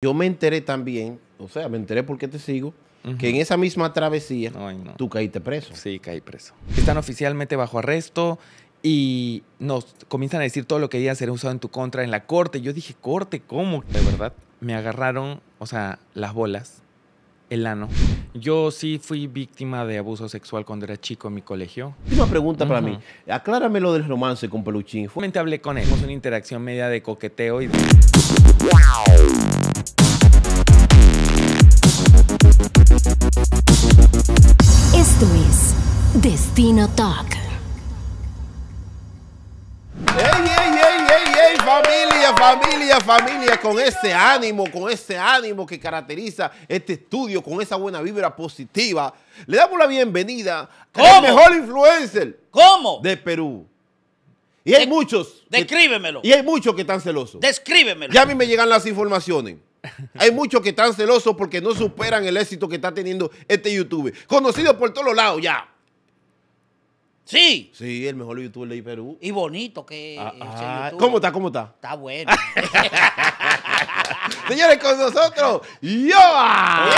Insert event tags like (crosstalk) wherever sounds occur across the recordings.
Yo me enteré también, o sea, me enteré porque te sigo, que en esa misma travesía tú caíste preso. Sí, caí preso. Están oficialmente bajo arresto y nos comienzan a decir todo lo que a ser usado en tu contra en la corte. Yo dije, corte, ¿cómo? De verdad, me agarraron, o sea, las bolas, el ano. Yo sí fui víctima de abuso sexual cuando era chico en mi colegio. Una pregunta para mí. Aclárame lo del romance con Peluchín. Realmente hablé con él. Fue una interacción media de coqueteo y... De... Wow. Destino Talk. ¡Ey, ey, ey, ey, ey! Familia, familia, familia, con ese ánimo, con ese ánimo que caracteriza este estudio, con esa buena vibra positiva, le damos la bienvenida al mejor influencer ¿Cómo? de Perú. Y hay muchos. descríbemelo. y hay muchos que están celosos. Descríbemelo. Ya a mí me llegan las informaciones. Hay muchos que están celosos porque no superan el éxito que está teniendo este YouTube. Conocido por todos lados ya. Sí. Sí, el mejor youtuber de Perú. Y bonito que ah, ah, ¿Cómo está? ¿Cómo está? Está bueno. (laughs) Señores, con nosotros, Yoa.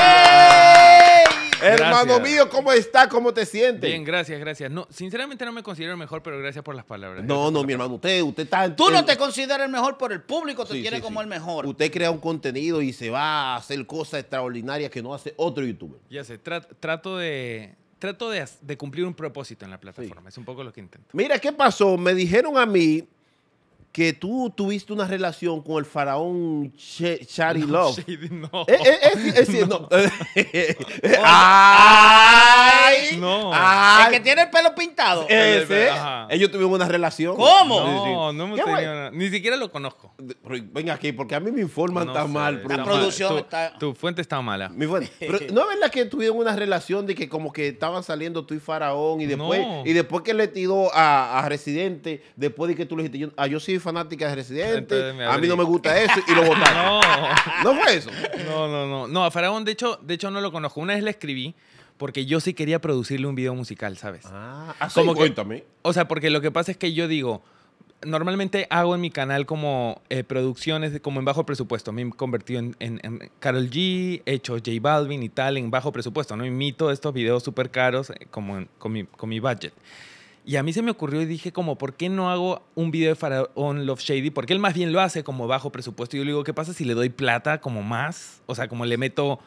Hermano mío, ¿cómo está? ¿Cómo te sientes? Bien, gracias, gracias. No, sinceramente no me considero el mejor, pero gracias por las palabras. No, no, mi hermano, usted, usted está. Tú no te consideras el mejor, por el público te tiene como el mejor. Usted crea un contenido y se va a hacer cosas extraordinarias que no hace otro youtuber. Ya sé, trato de, trato de, cumplir un propósito en la plataforma. Es un poco lo que intento. Mira, ¿qué pasó? Me dijeron a mí que tú tuviste una relación con el faraón Charlie (laughs) Love. no. Eh, eh, es, decir (laughs) (laughs) eh, oh. no. ¡Ay! No. que tiene el pelo pintado. Ellos tuvieron una relación. ¿Cómo? Ni siquiera lo conozco. Venga aquí, porque a mí me informan tan mal. La producción tu, está... Tu fuente está mala. Mi fuente. ¿No es verdad que tuvieron una relación de que como que estaban saliendo tú y faraón y después, y después que le tiró a, Residente, después de que tú le dijiste, a ah, yo sí fanática de Residente, a mí no me gusta eso, y lo (laughs) votaron. no. ¿No fue eso? No, no, no. No, a Faraón, de hecho, de hecho, no lo conozco. Una vez le escribí porque yo sí quería producirle un video musical, ¿sabes? Ah, así ah, como que, cuéntame. O sea, porque lo que pasa es que yo digo, normalmente hago en mi canal como eh, producciones como en bajo presupuesto. Me he convertido en, en, Carol G, hecho J Balvin y tal en bajo presupuesto, ¿no? Imito estos videos súper caros eh, como con, mi, con mi budget. Y a mí se me ocurrió y dije como, ¿por qué no hago un video de Faraón Love Shady? Porque él más bien lo hace como bajo presupuesto. Y yo le digo, ¿qué pasa si le doy plata como más? O sea, como le meto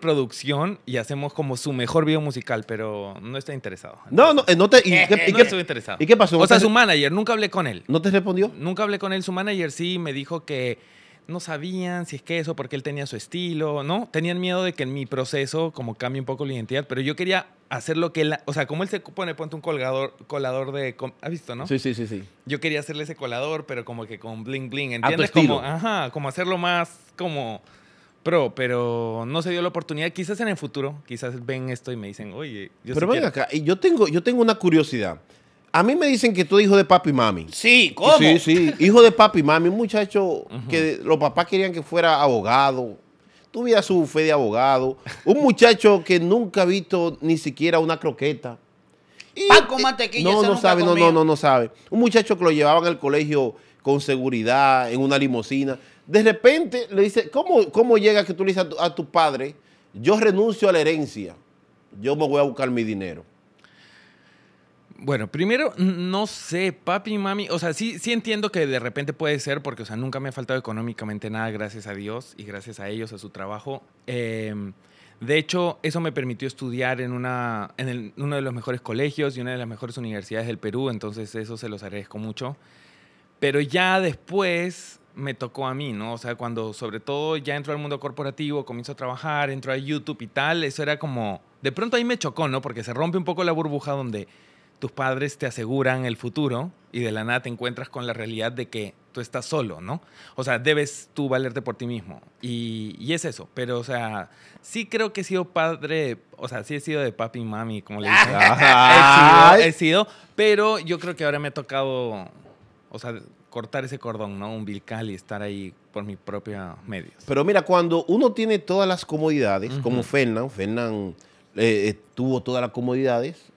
producción y hacemos como su mejor video musical, pero no está interesado. No, no, eh, no te. ¿Y, eh, qué, eh, qué, interesado. ¿Y qué pasó? O sea, su manager, nunca hablé con él. ¿No te respondió? Nunca hablé con él. Su manager sí me dijo que no sabían si es que eso, porque él tenía su estilo, ¿no? Tenían miedo de que en mi proceso como cambie un poco la identidad, pero yo quería hacer lo que él, o sea, como él se pone, ponte un colgador, colador de, ¿has visto, no? Sí, sí, sí, sí. Yo quería hacerle ese colador, pero como que con bling bling, ¿entiendes? como, ajá, como hacerlo más como pro, pero no se dio la oportunidad. Quizás en el futuro, quizás ven esto y me dicen, oye, yo Pero venga acá, yo tengo, yo tengo una curiosidad. A mí me dicen que tú eres hijo de papi y mami. Sí, ¿cómo? Sí, sí. Hijo de papi y mami. Un muchacho que los papás querían que fuera abogado. Tuviera su fe de abogado. Un muchacho que nunca ha visto ni siquiera una croqueta. Y, Mantequilla. No, no sabe, no, no, no, no sabe. Un muchacho que lo llevaban al colegio con seguridad, en una limusina. De repente le dice, ¿cómo, cómo llega que tú le dices a a tu padre, yo renuncio a la herencia, yo me voy a buscar mi dinero? Bueno, primero, no sé, papi, y mami, o sea, sí, sí entiendo que de repente puede ser, porque, o sea, nunca me ha faltado económicamente nada, gracias a Dios y gracias a ellos, a su trabajo. Em, de hecho, eso me permitió estudiar en, una, en uno de los mejores colegios y una de las mejores universidades del Perú, entonces eso se los agradezco mucho. Pero ya después me tocó a mí, ¿no? O sea, cuando sobre todo ya entro al mundo corporativo, comienzo a trabajar, entro a YouTube y tal, eso era como, de pronto ahí me chocó, ¿no? Porque se rompe un poco la burbuja donde tus padres te aseguran el futuro y de la nada te encuentras con la realidad de que tú estás solo, ¿no? O sea, debes tú valerte por ti mismo. Y, es eso. Pero, o sea, sí creo que he sido padre, o sea, sí he sido de papi y mami, como le dicen. (laughs) he, sido, he sido, pero yo creo que ahora me ha tocado, o sea, cortar ese cordón, ¿no? Umbilical y estar ahí por mis propios medios. Pero mira, cuando uno tiene todas las comodidades, como Fernán, Fernán eh, eh, tuvo todas las comodidades,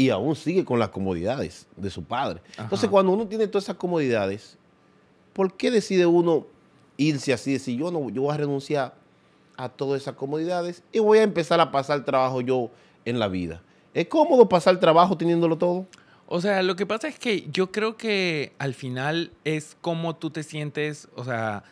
y aún sigue con las comodidades de su padre. Entonces, cuando uno tiene todas esas comodidades, ¿por qué decide uno irse así? Decir, yo no, yo voy a renunciar a todas esas comodidades y voy a empezar a pasar trabajo yo en la vida. ¿Es cómodo pasar trabajo teniéndolo todo? O sea, lo que pasa es que yo creo que al final es como tú te sientes, o sea,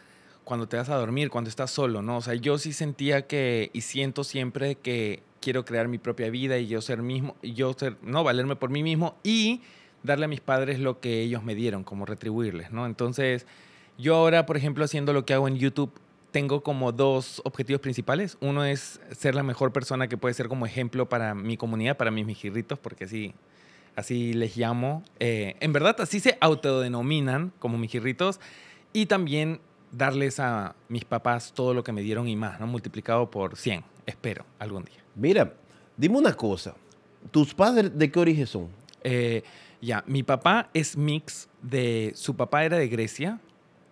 cuando te vas a dormir, cuando estás solo, ¿no? O sea, yo sí sentía que, y siento siempre que quiero crear mi propia vida y yo ser mismo, yo ser, no, valerme por mí mismo y darle a mis padres lo que ellos me dieron, como retribuirles, ¿no? Entonces, yo ahora, por ejemplo, haciendo lo que hago en YouTube, tengo como dos objetivos principales. Uno es ser la mejor persona que puede ser como ejemplo para mi comunidad, para mis mijirritos, porque así, así les llamo. Eh, en verdad, así se autodenominan como mijirritos. Y también darles a mis papás todo lo que me dieron y más, ¿no? Multiplicado por 100. Espero, algún día. Mira, dime una cosa. ¿Tus padres de qué origen son? Eh, ya, mi papá es mix de... Su papá era de Grecia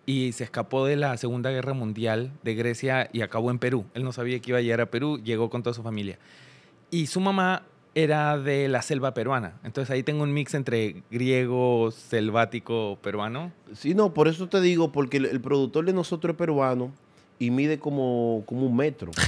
y se escapó de la Segunda Guerra Mundial de Grecia y acabó en Perú. Él no sabía que iba a llegar a Perú, llegó con toda su familia. Y su mamá era de la selva peruana. Entonces ahí tengo un mix entre griego, selvático, peruano. Sí, no, por eso te digo, porque el, productor de nosotros es peruano y mide como, como un metro. (laughs)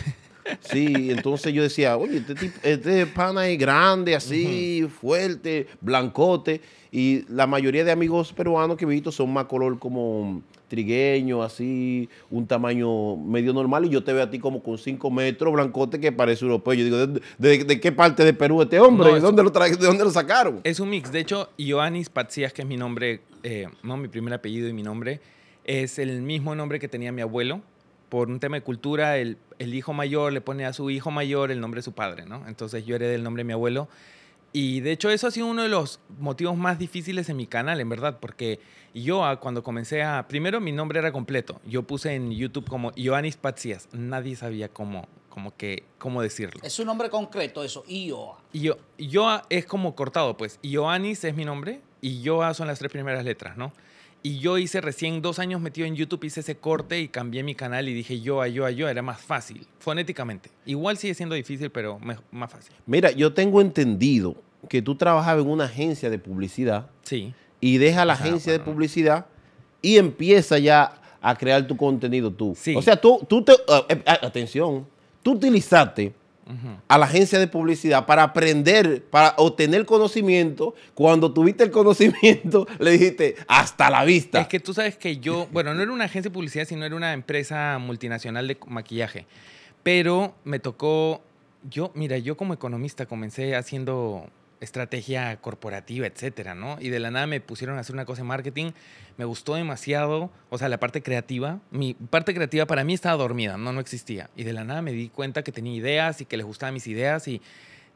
Sí, entonces yo decía, oye, este, tipo, este pana es grande, así, fuerte, blancote. Y la mayoría de amigos peruanos que he visto son más color como trigueño, así, un tamaño medio normal. Y yo te veo a ti como con 5 metros, blancote, que parece europeo. Yo digo, ¿de, qué parte de Perú este hombre? ¿De, dónde lo ¿De dónde lo sacaron? Es un mix. De hecho, Ioannis Patsías, que es mi nombre, eh, no, mi primer apellido y mi nombre, es el mismo nombre que tenía mi abuelo por un tema de cultura, el, hijo mayor le pone a su hijo mayor el nombre de su padre, ¿no? Entonces yo heredé el nombre de mi abuelo. Y de hecho eso ha sido uno de los motivos más difíciles en mi canal, en verdad, porque yo ah, cuando comencé a... Primero mi nombre era completo. Yo puse en YouTube como Ioannis Patsias. Nadie sabía cómo, que, cómo decirlo. Es un nombre concreto eso, Ioa. Io, Ioa es como cortado, pues. Ioannis es mi nombre y Ioa son las tres primeras letras, ¿no? Y yo hice recién dos años metido en YouTube, hice ese corte y cambié mi canal y dije yo, a yo, a yo, era más fácil, fonéticamente. Igual sigue siendo difícil, pero más fácil. Mira, yo tengo entendido que tú trabajabas en una agencia de publicidad. Sí. Y deja la ah, agencia de publicidad y empiezas ya a crear tu contenido tú. Sí. O sea, tú, tú te... Ah, eh, ah, atención, tú utilizaste a la agencia de publicidad para aprender, para obtener conocimiento. Cuando tuviste el conocimiento, (laughs) le dijiste, hasta la vista. Es que tú sabes que yo, bueno, no era una agencia de publicidad, sino era una empresa multinacional de maquillaje. Pero me tocó, yo, mira, yo como economista comencé haciendo estrategia corporativa, etcétera, ¿no? Y de la nada me pusieron a hacer una cosa de marketing, me gustó demasiado, o sea, la parte creativa, mi parte creativa para mí estaba dormida, no, no existía. Y de la nada me di cuenta que tenía ideas y que les gustaban mis ideas y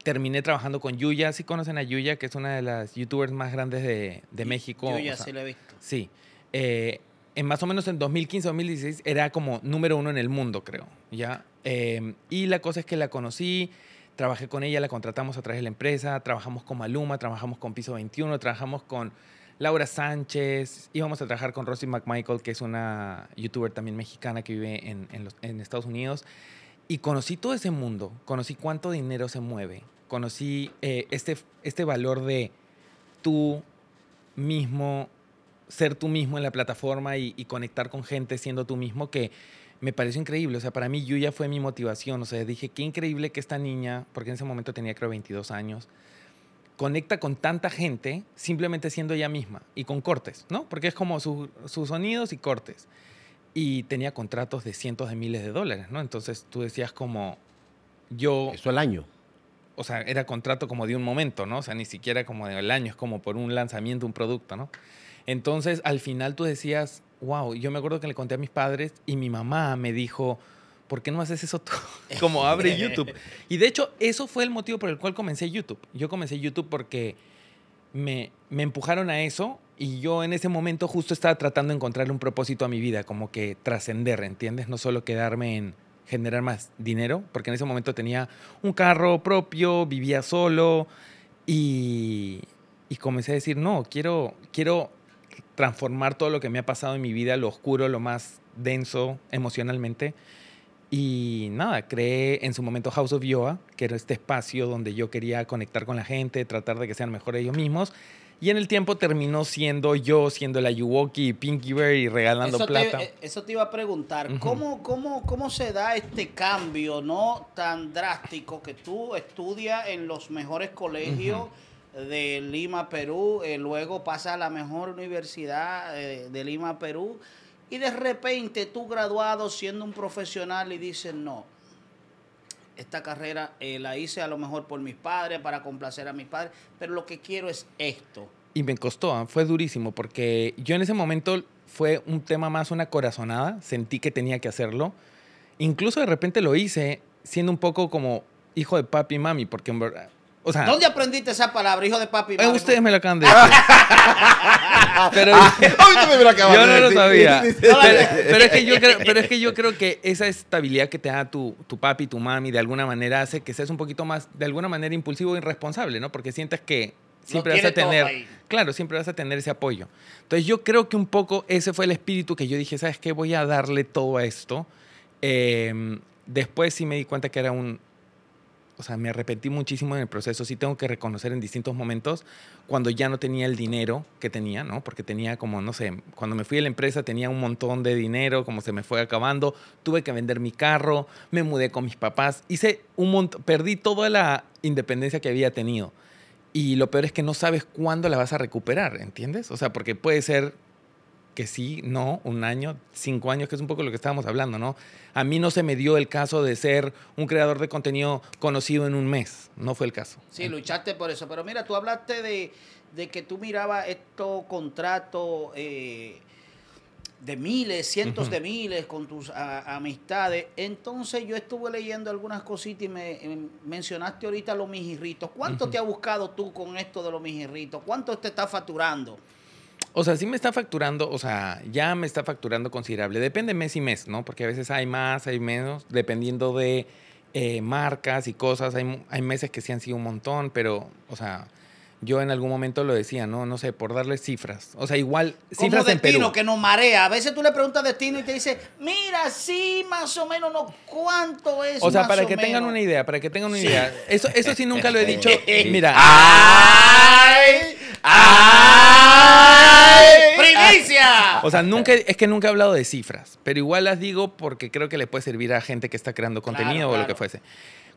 terminé trabajando con Yuya, si ¿Sí conocen a Yuya, que es una de las youtubers más grandes de, de México. Yuya, sí la he visto. Sí. Eh, en más o menos en 2015-2016 era como número uno en el mundo, creo, ¿ya? Eh, y la cosa es que la conocí, Trabajé con ella, la contratamos a través de la empresa, trabajamos con Maluma, trabajamos con Piso 21, trabajamos con Laura Sánchez, íbamos a trabajar con Rosy McMichael, que es una youtuber también mexicana que vive en, Estados Unidos. Y conocí todo ese mundo, conocí cuánto dinero se mueve, conocí eh, este, este valor de tú mismo, ser tú mismo en la plataforma y, y conectar con gente siendo tú mismo que me pareció increíble. O sea, para mí Yuya fue mi motivación. O sea, dije, qué increíble que esta niña, porque en ese momento tenía creo 22 años, conecta con tanta gente simplemente siendo ella misma y con cortes, ¿no? Porque es como sus sonidos y cortes. Y tenía contratos de cientos de miles de dólares, ¿no? Entonces tú decías como yo... Eso al año. O sea, era contrato como de un momento, ¿no? O sea, ni siquiera como del año, es como por un lanzamiento, un producto, ¿no? Entonces al final tú decías, wow, yo me acuerdo que le conté a mis padres y mi mamá me dijo, ¿por qué no haces eso tú? (laughs) Como abre YouTube. Y de hecho, eso fue el motivo por el cual comencé YouTube. Yo comencé YouTube porque me, empujaron a eso y yo en ese momento justo estaba tratando de encontrarle un propósito a mi vida, como que trascender, ¿entiendes? No solo quedarme en generar más dinero, porque en ese momento tenía un carro propio, vivía solo y, y comencé a decir, no, quiero, quiero transformar todo lo que me ha pasado en mi vida, lo oscuro, lo más denso emocionalmente. Y nada, creé en su momento House of Yoa, que era este espacio donde yo quería conectar con la gente, tratar de que sean mejor ellos mismos. Y en el tiempo terminó siendo yo, siendo la Yuwoki y Pinky Bear y regalando plata. eso te iba a preguntar, ¿cómo, cómo, cómo se da este cambio no tan drástico que tú estudias en los mejores colegios? de Lima, Perú, eh, luego pasa a la mejor universidad eh, de Lima, Perú, y de repente tú graduado siendo un profesional y dices, no, esta carrera eh, la hice a lo mejor por mis padres, para complacer a mis padres, pero lo que quiero es esto. Y me costó, ¿ah? fue durísimo, porque yo en ese momento fue un tema más una corazonada, sentí que tenía que hacerlo. Incluso de repente lo hice siendo un poco como hijo de papi y mami, porque en verdad ¿Dónde aprendiste esa palabra, hijo de papi? Eh, ustedes me la acaban de ah. decir. (laughs) pero ah, yo, (laughs) no lo sabía. pero, es que yo creo, que esa estabilidad que te da tu, papi, tu mami, de alguna manera hace que seas un poquito más, de alguna manera, impulsivo e irresponsable, ¿no? Porque sientes que siempre vas a tener, claro, siempre vas a tener ese apoyo. Entonces yo creo que un poco ese fue el espíritu que yo dije, ¿sabes qué? Voy a darle todo a esto. Em, después sí me di cuenta que era un, o sea, me arrepentí muchísimo en el proceso. Sí tengo que reconocer en distintos momentos cuando ya no tenía el dinero que tenía, ¿no? Porque tenía como, no sé, cuando me fui a la empresa tenía un montón de dinero, como se me fue acabando, tuve que vender mi carro, me mudé con mis papás, hice un montón, perdí toda la independencia que había tenido. Y lo peor es que no sabes cuándo la vas a recuperar, ¿entiendes? O sea, porque puede ser que sí, no, un año, cinco años, que es un poco lo que estábamos hablando, ¿no? A mí no se me dio el caso de ser un creador de contenido conocido en un mes, no fue el caso. Sí, luchaste por eso, pero mira, tú hablaste de, de que tú mirabas estos contratos eh, de miles, cientos de miles con tus amistades, entonces yo estuve leyendo algunas cositas y me, eh, mencionaste ahorita los mijirritos. ¿Cuánto te ha buscado tú con esto de los mijirritos? ¿Cuánto te está facturando? O sea, sí me está facturando, o sea, ya me está facturando considerable. Depende mes y mes, ¿no? Porque a veces hay más, hay menos, dependiendo de eh, marcas y cosas. Hay, meses que sí han sido un montón, pero, o sea, yo en algún momento lo decía, ¿no? No sé, por darles cifras. O sea, igual, cifras Como Destino, en que no marea. A veces tú le preguntas a Destino y te dice, mira, sí, más o menos, no, ¿cuánto es O sea, para que tengan una idea, para que tengan una idea. Eso, eso sí nunca lo he dicho. (laughs) Mira. ¡Ay! ¡Ay! (laughs) ¡Primicia! O sea, nunca, es que nunca he hablado de cifras, pero igual las digo porque creo que le puede servir a gente que está creando contenido o lo que fuese.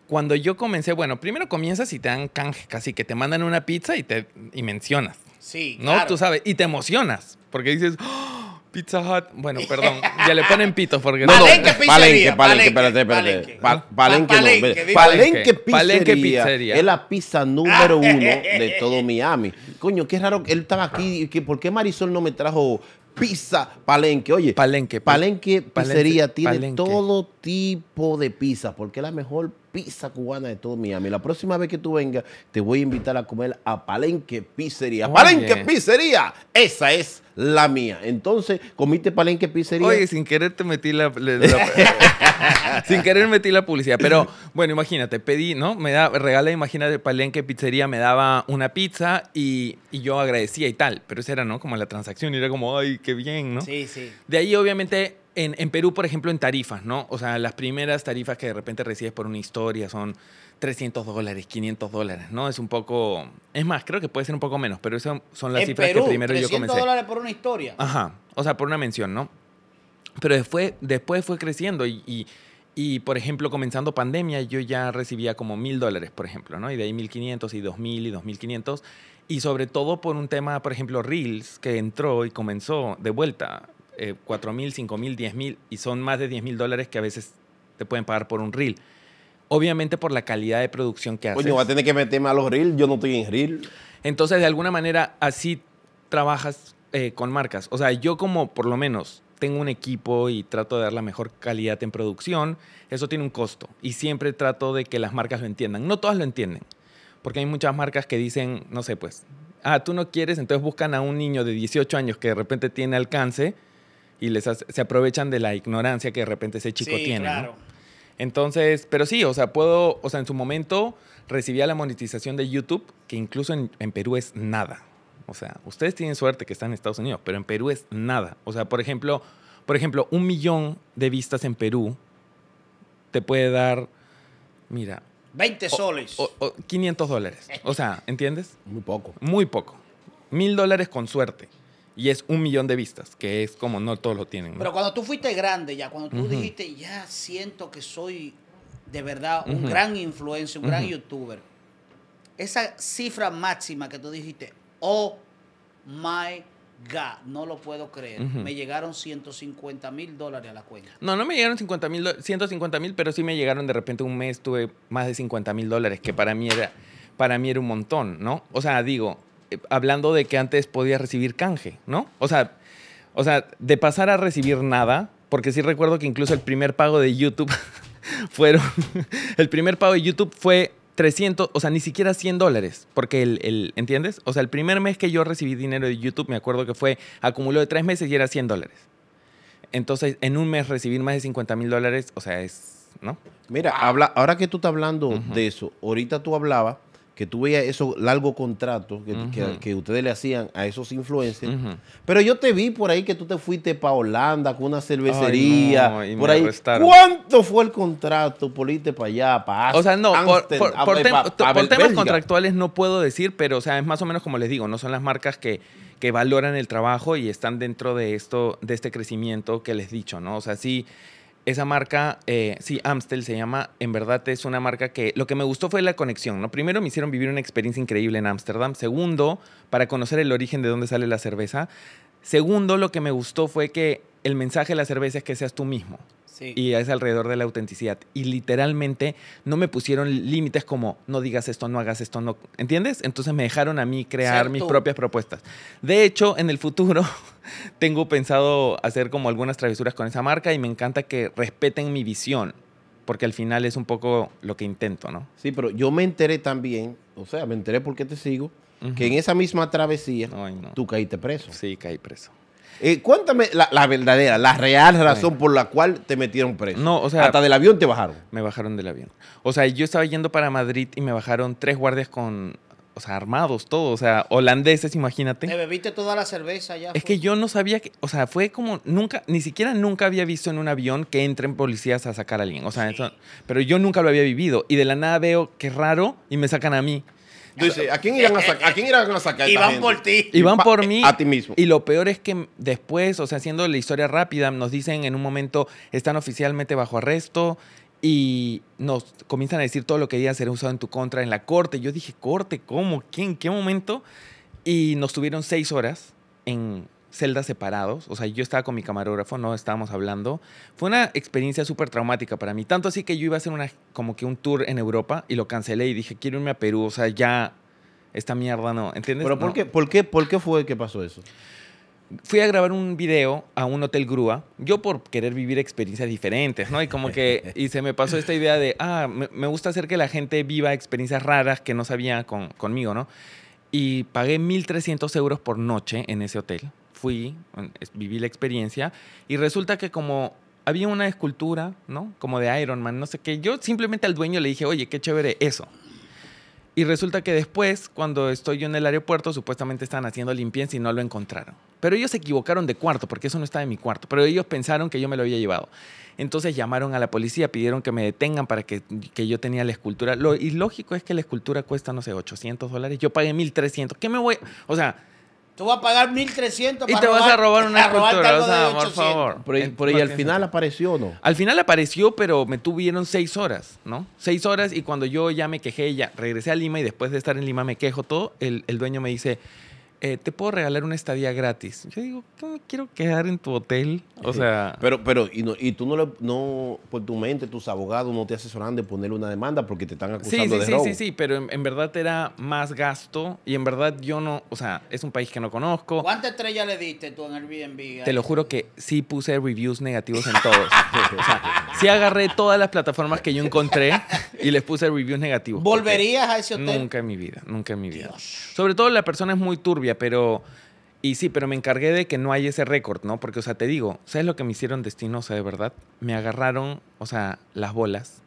Cuando yo comencé, bueno, primero comienzas y te dan canje, casi que te mandan una pizza y te y mencionas. Sí. ¿No? Tú sabes, y te emocionas, porque dices, ¡Oh! Pizza Hut. Bueno, perdón. Ya le ponen pitos porque no. no, Palenque, palenque, palenque, espérate, espérate. Palenque, Palenque, pizzería, Es la pizza número (laughs) uno de todo Miami. Coño, qué raro. Él estaba aquí. Que, ¿Por qué Marisol no me trajo pizza Palenque. Oye, Palenque. Pues, palenque, Pizzería tiene todo tipo de pizza, porque es la mejor pizza cubana de todo Miami. La próxima vez que tú vengas, te voy a invitar a comer a Palenque Pizzería. ¡Palenque Pizzería! Esa es la mía. Entonces, comiste Palenque Pizzería. Oye, sin querer te metí la... (laughs) sin querer metí la publicidad. Pero, bueno, imagínate, pedí, ¿no? Me da, regala, imagínate, Palenque Pizzería me daba una pizza y, y yo agradecía y tal. Pero esa era, ¿no? Como la transacción. Y era como, ay, qué bien, ¿no? Sí, sí. De ahí, obviamente en, Perú, por ejemplo, en tarifas, ¿no? O sea, las primeras tarifas que de repente recibes por una historia son 300 dólares, 500 dólares, ¿no? Es un poco... Es más, creo que puede ser un poco menos, pero esas son las cifras que primero yo comencé. 300 dólares por una historia. Ajá, o sea, por una mención, ¿no? Pero después, después fue creciendo y, y, por ejemplo, comenzando pandemia, yo ya recibía como mil dólares, por ejemplo, ¿no? Y de ahí 1500 y 2000 y 2500. Y sobre todo por un tema, por ejemplo, Reels, que entró y comenzó de vuelta. Eh, ...cuatro 4 mil, 5 mil, 10 mil, y son más de 10 mil dólares que a veces te pueden pagar por un reel. Obviamente por la calidad de producción que haces. Oye, va a tener que meterme a los reels, yo no estoy en reel. Entonces, de alguna manera, así trabajas eh, con marcas. O sea, yo como por lo menos tengo un equipo y trato de dar la mejor calidad en producción, eso tiene un costo. Y siempre trato de que las marcas lo entiendan. No todas lo entienden, porque hay muchas marcas que dicen, no sé, pues, ah, tú no quieres, entonces buscan a un niño de 18 años que de repente tiene alcance y les se aprovechan de la ignorancia que de repente ese chico tiene. Claro. Entonces, pero sí, o sea, puedo, o sea, en su momento recibía la monetización de YouTube, que incluso en, Perú es nada. O sea, ustedes tienen suerte que están en Estados Unidos, pero en Perú es nada. O sea, por ejemplo, por ejemplo, un millón de vistas en Perú te puede dar, mira. 20 soles. O, 500 dólares. O sea, ¿entiendes? Muy poco. Muy poco. Mil dólares con suerte y es un millón de vistas, que es como no todos lo tienen. Pero cuando tú fuiste grande ya, cuando tú dijiste, ya siento que soy de verdad un gran influencer, un gran youtuber, esa cifra máxima que tú dijiste, oh my God, no lo puedo creer. Me llegaron 150 mil dólares a la cuenta. No, no me llegaron 150 mil, pero sí me llegaron de repente un mes, tuve más de 50 mil dólares, que para mí, era, para mí era un montón, ¿no? O sea, digo, hablando de que antes podía recibir canje, ¿no? O sea, o sea, de pasar a recibir nada, porque sí recuerdo que incluso el primer pago de YouTube (laughs) fueron, (laughs) el primer pago de YouTube fue 300, o sea, ni siquiera 100 dólares, porque el, ¿entiendes? O sea, el primer mes que yo recibí dinero de YouTube, me acuerdo que fue, acumuló de tres meses y era 100 dólares. Entonces, en un mes recibir más de 50 mil dólares, o sea, es, ¿no? Mira, habla, ahora que tú estás hablando de eso, ahorita tú hablaba que tú veías esos largos contratos que, que, ustedes le hacían a esos influencers. Pero yo te vi por ahí que tú te fuiste para Holanda con una cervecería. por ahí. ¿Cuánto fue el contrato por irte para allá, para O sea, no, por, por, eh, temas contractuales no puedo decir, pero o sea, es más o menos como les digo, no son las marcas que, que valoran el trabajo y están dentro de esto, de este crecimiento que les he dicho, ¿no? O sea, sí esa marca, eh, sí, Amstel se llama, en verdad es una marca que lo que me gustó fue la conexión, ¿no? Primero me hicieron vivir una experiencia increíble en Ámsterdam, segundo, para conocer el origen de dónde sale la cerveza, segundo, lo que me gustó fue que el mensaje de la cerveza es que seas tú mismo. Y es alrededor de la autenticidad. Y literalmente no me pusieron límites como no digas esto, no hagas esto, no. ¿Entiendes? Entonces me dejaron a mí crear mis propias propuestas. De hecho, en el futuro (laughs) tengo pensado hacer como algunas travesuras con esa marca y me encanta que respeten mi visión, porque al final es un poco lo que intento, ¿no? Sí, pero yo me enteré también, o sea, me enteré porque te sigo, que en esa misma travesía tú caíste preso. Sí, caí preso. Eh, cuéntame la, verdadera, la real razón por la cual te metieron preso. No, o sea. Hasta del avión te bajaron. Me bajaron del avión. O sea, yo estaba yendo para Madrid y me bajaron tres guardias con. O sea, armados, todo. O sea, holandeses, imagínate. Te bebiste toda la cerveza ya. Es que yo no sabía que. O sea, fue como. Nunca. Ni siquiera nunca había visto en un avión que entren policías a sacar a alguien. O sea, pero yo nunca lo había vivido. Y de la nada veo que raro y me sacan a mí. Dice, ¿a quién irán a, sacar? ¿a quién Y van por ti. Y por mí. A ti mismo. Y lo peor es que después, o sea, haciendo la historia rápida, nos dicen en un momento, están oficialmente bajo arresto y nos comienzan a decir todo lo que a ser usado en tu contra en la corte. Yo dije, ¿corte? ¿Cómo? ¿Quién? ¿Qué momento? Y nos tuvieron seis horas en celdas separados, o sea, yo estaba con mi camarógrafo, no estábamos hablando. Fue una experiencia súper traumática para mí, tanto así que yo iba a hacer una, como que un tour en Europa y lo cancelé y dije, quiero irme a Perú, o sea, ya esta mierda no, ¿entiendes? Pero ¿por, Qué, ¿por, qué, ¿por qué fue que pasó eso? Fui a grabar un video a un hotel grúa, yo por querer vivir experiencias diferentes, ¿no? Y como que, y se me pasó esta idea de, ah, me, me gusta hacer que la gente viva experiencias raras que no sabía con, conmigo, ¿no? Y pagué 1.300 euros por noche en ese hotel fui, viví la experiencia y resulta que como había una escultura, ¿no? Como de Iron Man, no sé qué, yo simplemente al dueño le dije, oye, qué chévere eso. Y resulta que después, cuando estoy yo en el aeropuerto, supuestamente estaban haciendo limpieza y no lo encontraron. Pero ellos se equivocaron de cuarto, porque eso no estaba en mi cuarto. Pero ellos pensaron que yo me lo había llevado. Entonces llamaron a la policía, pidieron que me detengan para que, que yo tenía la escultura. Lo ilógico es que la escultura cuesta, no sé, 800 dólares. Yo pagué 1.300. ¿Qué me voy...? O sea, Tú vas a pagar 1.300 para Y te vas a robar una (laughs) escultura, por favor. Por ahí, al final apareció o no. Al final apareció, pero me tuvieron seis horas, ¿no? Seis horas y cuando yo ya me quejé, ya regresé a Lima y después de estar en Lima me quejo todo, el, el dueño me dice, eh, te puedo regalar una estadía gratis. Yo digo, ¿qué ah, quiero quedar en tu hotel. O sea. Pero, pero, y, y tú no, no, por pues, tu mente, tus abogados no te asesoran de ponerle una demanda porque te están acusando de sí, Sí, sí, sí, pero en, verdad era más gasto y en verdad yo no, o sea, es un país que no conozco. ¿Cuántas estrellas le diste tú en Airbnb? Te lo juro que sí puse reviews negativos en todos. sí agarré todas las plataformas que yo encontré y les puse reviews negativos. ¿Volverías a ese hotel? Nunca en mi vida, nunca en mi vida. Sobre todo la persona es muy turbia pero... Y sí, pero me encargué de que no hay ese récord, ¿no? Porque, o sea, te digo, ¿sabes lo que me hicieron destino? O sea, de verdad? Me agarraron, o sea, las bolas,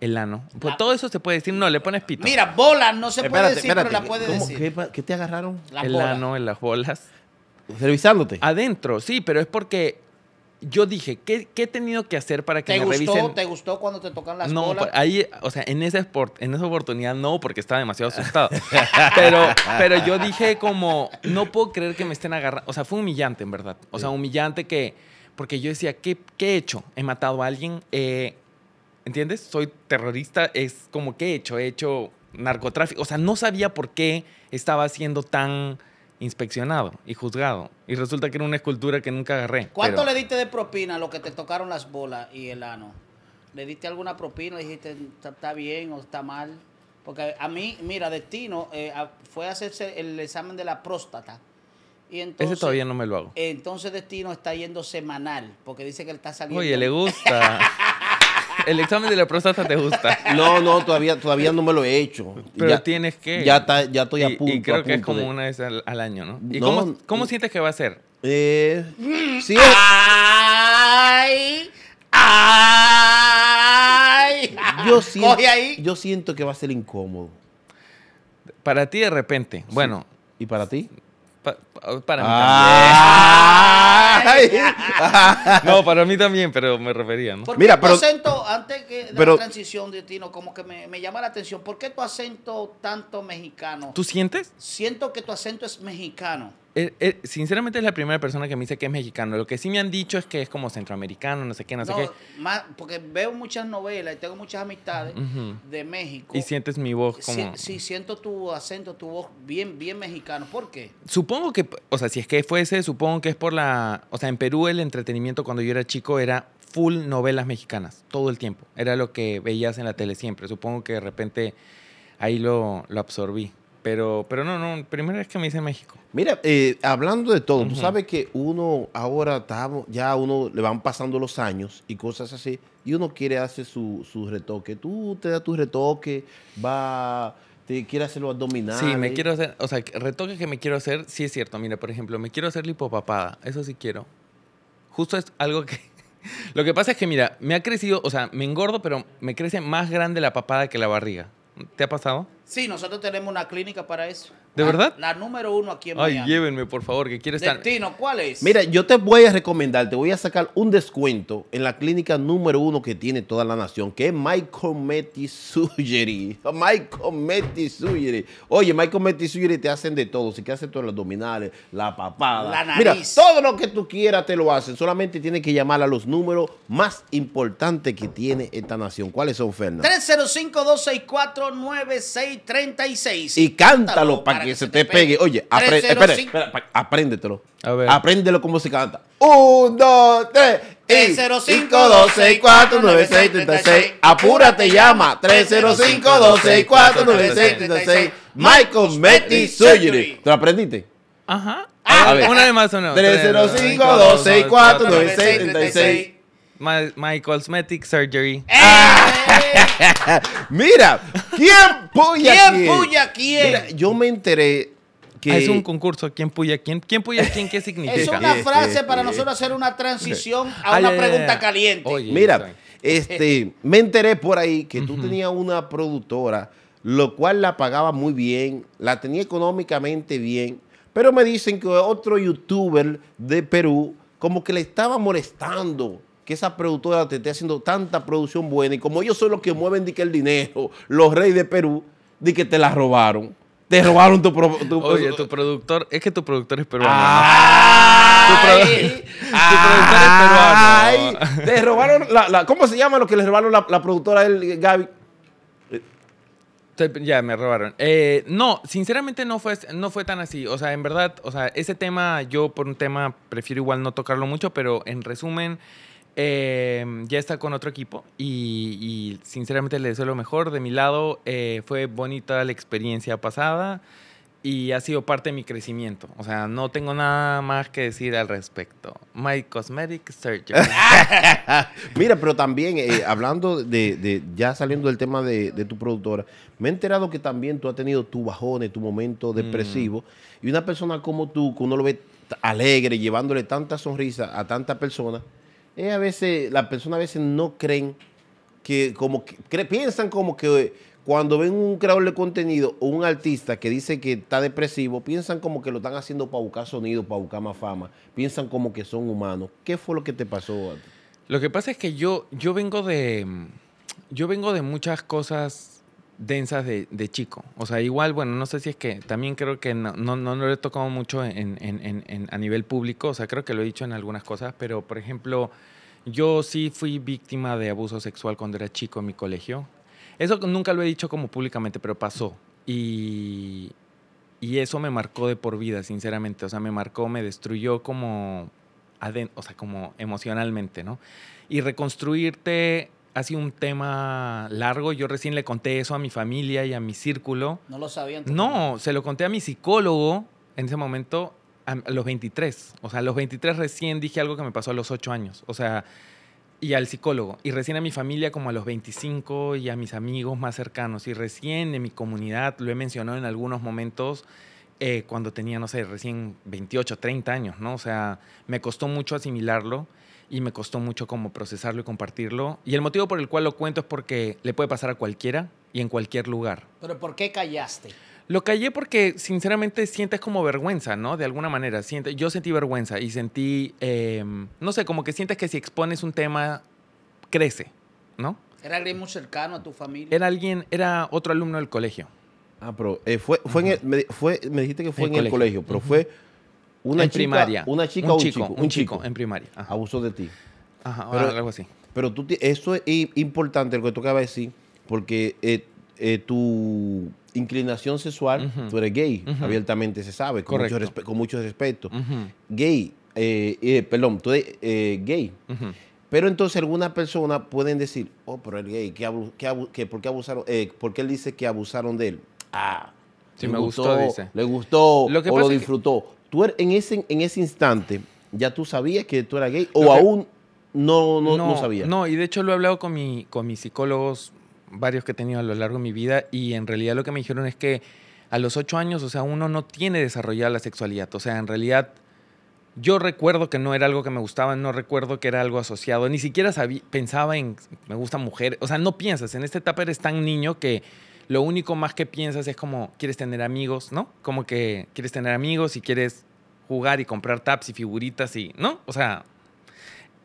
el ano. Pues todo eso se puede decir, no, le pones pito. Mira, bolas no se puede decir, pero la puede decir. ¿Qué, te agarraron? el ano, en las bolas. ¿Revisándote? Adentro, sí, pero es porque yo dije, ¿qué, he tenido que hacer para que me revisen? ¿Te gustó cuando te tocan las no, No, pues, ahí, o sea, en esa, en esa oportunidad no, porque estaba demasiado asustado. (laughs) pero, pero yo dije como, no puedo creer que me estén agarrando. O sea, fue humillante, en verdad. O sea, humillante que... Porque yo decía, ¿qué, qué he hecho? ¿He matado a alguien? Eh, ¿Entiendes? Soy terrorista. Es como, ¿qué he hecho? He hecho narcotráfico. O sea, no sabía por qué estaba siendo tan inspeccionado y juzgado. Y resulta que era una escultura que nunca agarré. ¿Cuánto le diste de propina a lo que te tocaron las bolas y el ano? ¿Le diste alguna propina? ¿Dijiste está bien o está mal? Porque a mí, mira, Destino eh, fue a hacerse el examen de la próstata. Y entonces, Ese todavía no me lo hago. Entonces Destino está yendo semanal, porque dice que él está saliendo. Oye, le gusta. (laughs) el examen de la prostata te gusta. No, no, todavía, todavía no me lo he hecho. Pero ya, tienes que. Ya, ya estoy a punto. Y, creo que es como una vez al, año, ¿no? ¿Y cómo, sientes que va a ser? Eh, sí. Ay, ay. Yo siento, yo siento que va a ser incómodo. Para ti de repente. Bueno. ¿Y para ti? para mí también. (laughs) no, para mí también, pero me refería, Mira, tu acento, antes que de pero, la transición de Tino, como que me, me, llama la atención. ¿Por qué tu acento tanto mexicano? ¿Tú sientes? Siento que tu acento es mexicano. Eh, eh, sinceramente es la primera persona que me dice que es mexicano. Lo que sí me han dicho es que es como centroamericano, no sé qué, no, sé qué. Más, porque veo muchas novelas y tengo muchas amistades de México. Y sientes mi voz como... Sí, siento tu acento, tu voz bien, bien mexicano. ¿Por qué? Supongo que, o sea, si es que fuese, supongo que es por la... O sea, en Perú el entretenimiento cuando yo era chico era full novelas mexicanas, todo el tiempo. Era lo que veías en la tele siempre. Supongo que de repente ahí lo, lo absorbí. Pero, pero no, no, primera vez que me hice México. Mira, eh, hablando de todo, tú sabes que uno ahora está, ya uno le van pasando los años y cosas así, y uno quiere hacer su, su retoque. Tú te das tu retoque, va, te quiere hacer los abdominales. Sí, me quiero hacer, o sea, retoque que me quiero hacer, sí es cierto. Mira, por ejemplo, me quiero hacer lipopapada, eso sí quiero. Justo es algo que. (laughs) Lo que pasa es que, mira, me ha crecido, o sea, me engordo, pero me crece más grande la papada que la barriga. ¿Te ha pasado? Sí, nosotros tenemos una clínica para eso. ¿De ah, verdad? La número uno aquí en Ay, llévenme, por favor, que quieres, estar. Destino, ¿cuál es? Mira, yo te voy a recomendar, te voy a sacar un descuento en la clínica número uno que tiene toda la nación, que es Michael Metti Surgery. (laughs) Michael Metti Oye, Michael Metti te hacen de todo. Si que hacen todos los abdominales, la papada. La nariz. todo lo que tú quieras te lo hacen. Solamente tienes que llamar a los números más importantes que tiene esta nación. ¿Cuáles son, Fernando? 305-264-9636. Y cántalo, cántalo que se te pegue. Oye, aprende, Espérate espera, apréndetelo. Apréndelo como se canta. 1, 2, 3. 305 264 Apura te llama. 305-264-9636. Michael Metty Surgery. ¿Te lo aprendiste? Ajá. Ah, una vez más o no. 305-264-9636. My, Cosmetic Surgery. (laughs) Mira, ¿quién puya quién? yo me enteré que... Ah, es un concurso. ¿Quién puya quién? ¿Quién puya quién? ¿Qué significa? Es una este, frase para eh, nosotros hacer una transición a ah, una pregunta caliente. Mira, este, me enteré por ahí que tú tenías una productora, lo cual la pagaba muy bien, la tenía económicamente bien, pero me dicen que otro youtuber de Perú como que le estaba molestando que esa productora te esté haciendo tanta producción buena y como ellos son los que mueven de que el dinero, los reyes de Perú, de que te la robaron. Te robaron tu, Oye, tu productor, es que tu productor es peruano. (laughs) tu, productor es peruano. te robaron la, ¿cómo se llama lo que le robaron la, la productora del Gaby? Ya, me robaron. Eh, no, sinceramente no fue, no fue tan así. O sea, en verdad, o sea, ese tema yo por un tema prefiero igual no tocarlo mucho, pero en resumen, Em, ya está con otro equipo y, sinceramente le deseo lo mejor. De mi lado, eh, fue bonita la experiencia pasada y ha sido parte de mi crecimiento. O sea, no tengo nada más que decir al respecto. My cosmetic surgery. (laughs) Mira, pero también, eh, hablando de, ya saliendo del tema de, tu productora, me he enterado que también tú has tenido tu bajones, tu momento mm. depresivo. Y una persona como tú, que uno lo ve alegre, llevándole tanta sonrisa a tantas personas eh, a veces, la persona a veces no creen que, como que, piensan como que eh, cuando ven un creador de contenido o un artista que dice que está depresivo, piensan como que lo están haciendo para buscar sonido, para buscar más fama, piensan como que son humanos. ¿Qué fue lo que te pasó? Lo que pasa es que yo, yo vengo de, yo vengo de muchas cosas densas de, chico. O sea, igual, bueno, no sé si es que también creo que no, no, no lo he tocado mucho en, en, en, a nivel público, o sea, creo que lo he dicho en algunas cosas, pero por ejemplo, yo sí fui víctima de abuso sexual cuando era chico en mi colegio. Eso nunca lo he dicho como públicamente, pero pasó. Y, y eso me marcó de por vida, sinceramente. O sea, me marcó, me destruyó como, o sea, como emocionalmente, ¿no? Y reconstruirte ha un tema largo. Yo recién le conté eso a mi familia y a mi círculo. No lo sabían. No, se lo conté a mi psicólogo en ese momento a los 23. O sea, a los 23 recién dije algo que me pasó a los 8 años. O sea, y al psicólogo. Y recién a mi familia como a los 25 y a mis amigos más cercanos. Y recién en mi comunidad, lo he mencionado en algunos momentos, eh, cuando tenía, no sé, recién 28, 30 años, ¿no? O sea, me costó mucho asimilarlo y me costó mucho como procesarlo y compartirlo. Y el motivo por el cual lo cuento es porque le puede pasar a cualquiera y en cualquier lugar. Pero ¿por qué callaste? Lo callé porque sinceramente sientes como vergüenza, ¿no? De alguna manera. Siente, yo sentí vergüenza y sentí, eh, no sé, como que sientes que si expones un tema, crece, ¿no? ¿Era alguien muy cercano a tu familia? Era alguien, era otro alumno del colegio. Ah, pero eh, fue, fue, en el, me, dijiste que fue en el colegio, pero fue una en primaria. Una chica un o chico, un chico. en primaria. Abusó de ti. Ajá, pero, algo así. Pero tú, eso es importante lo que tú acabas decir, porque eh, eh, tu inclinación sexual, tú eres gay, abiertamente se sabe, con, mucho, con respeto. Gay, eh, perdón, tú eres gay. Pero entonces algunas personas pueden decir, oh, pero el gay, por, qué abusaron, ¿por qué él dice que abusaron de él? Ah, si me gustó, dice. Le gustó lo que o lo disfrutó. ¿Tú er-, en ese, en ese instante ya tú sabías que tú eras gay o aún no, no, no, sabías? No, y de hecho lo he hablado con, mi, con mis psicólogos, varios que he tenido a lo largo de mi vida, y en realidad lo que me dijeron es que a los ocho años, o sea, uno no tiene desarrollada la sexualidad. O sea, en realidad yo recuerdo que no era algo que me gustaba, no recuerdo que era algo asociado, ni siquiera pensaba en me gusta mujer. O sea, no piensas, en esta etapa eres tan niño que lo único más que piensas es como quieres tener amigos, ¿no? Como que quieres tener amigos y quieres jugar y comprar taps y figuritas y, ¿no? O sea,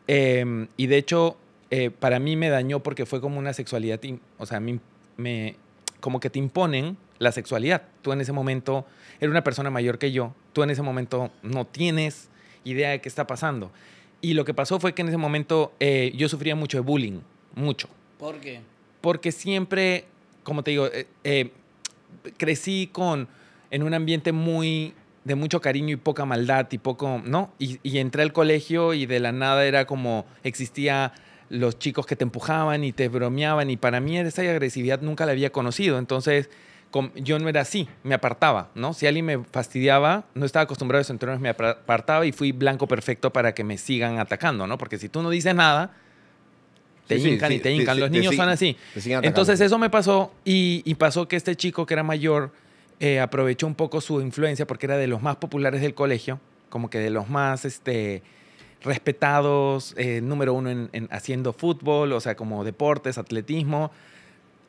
em, y de hecho, eh, para mí me dañó porque fue como una sexualidad, o sea, mí me, como que te imponen la sexualidad. Tú en ese momento eres una persona mayor que yo, tú en ese momento no tienes idea de qué está pasando. Y lo que pasó fue que en ese momento eh, yo sufría mucho de bullying, mucho. ¿Por qué? Porque siempre como te digo, eh, eh, crecí con, en un ambiente muy de mucho cariño y poca maldad y poco, ¿no? Y, entré al colegio y de la nada era como existía los chicos que te empujaban y te bromeaban y para mí esa agresividad nunca la había conocido, entonces yo no era así, me apartaba, ¿no? Si alguien me fastidiaba, no estaba acostumbrado a eso, entonces me apartaba y fui blanco perfecto para que me sigan atacando, ¿no? Porque si tú no dices nada, te hincan y te hincan. Los niños son así. Entonces eso me pasó y, pasó que este chico que era mayor eh, aprovechó un poco su influencia porque era de los más populares del colegio, como que de los más este, respetados, eh, número uno en, haciendo fútbol, o sea, como deportes, atletismo.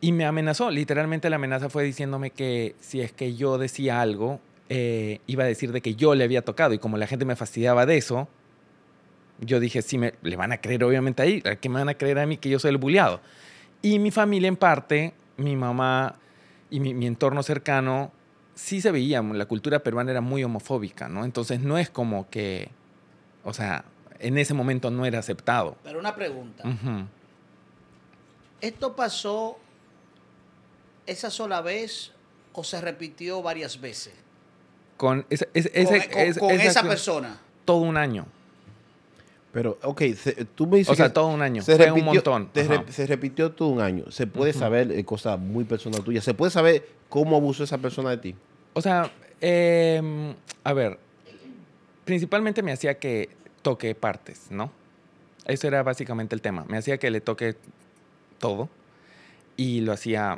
Y me amenazó, literalmente la amenaza fue diciéndome que si es que yo decía algo, eh, iba a decir de que yo le había tocado y como la gente me fastidiaba de eso, yo dije, sí, me, le van a creer obviamente ahí, qué me van a creer a mí que yo soy el bulleado? Y mi familia en parte, mi mamá y mi, entorno cercano, sí se veía, la cultura peruana era muy homofóbica, ¿no? Entonces no es como que, o sea, en ese momento no era aceptado. Pero una pregunta. ¿Esto pasó esa sola vez o se repitió varias veces? Con esa persona. Todo un año. Pero, ok, tú me dices. O sea, todo un año. Se repitió, un se repitió todo un año. Se puede saber eh, cosa cosas muy personal tuyas. Se puede saber cómo abusó esa persona de ti. O sea, em, a ver. Principalmente me hacía que toque partes, ¿no? Eso era básicamente el tema. Me hacía que le toque todo. Y lo hacía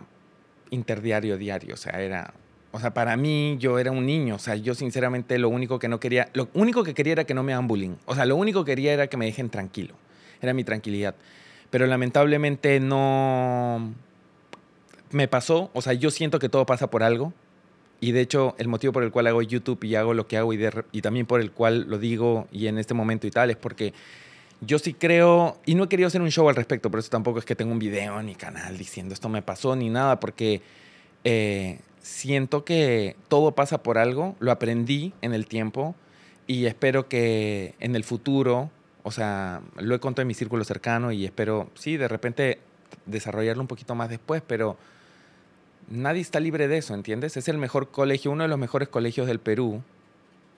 interdiario, diario. O sea, era o sea, para mí yo era un niño, o sea, yo sinceramente lo único que no quería, lo único que quería era que no me hagan bullying, o sea, lo único que quería era que me dejen tranquilo, era mi tranquilidad. Pero lamentablemente no me pasó, o sea, yo siento que todo pasa por algo, y de hecho, el motivo por el cual hago YouTube y hago lo que hago y, también por el cual lo digo y en este momento y tal es porque yo sí creo, y no he querido hacer un show al respecto, por eso tampoco es que tengo un video ni canal diciendo esto me pasó ni nada, porque eh, siento que todo pasa por algo, lo aprendí en el tiempo y espero que en el futuro, o sea, lo he contado en mi círculo cercano y espero, sí, de repente desarrollarlo un poquito más después, pero nadie está libre de eso, ¿entiendes? Es el mejor colegio, uno de los mejores colegios del Perú.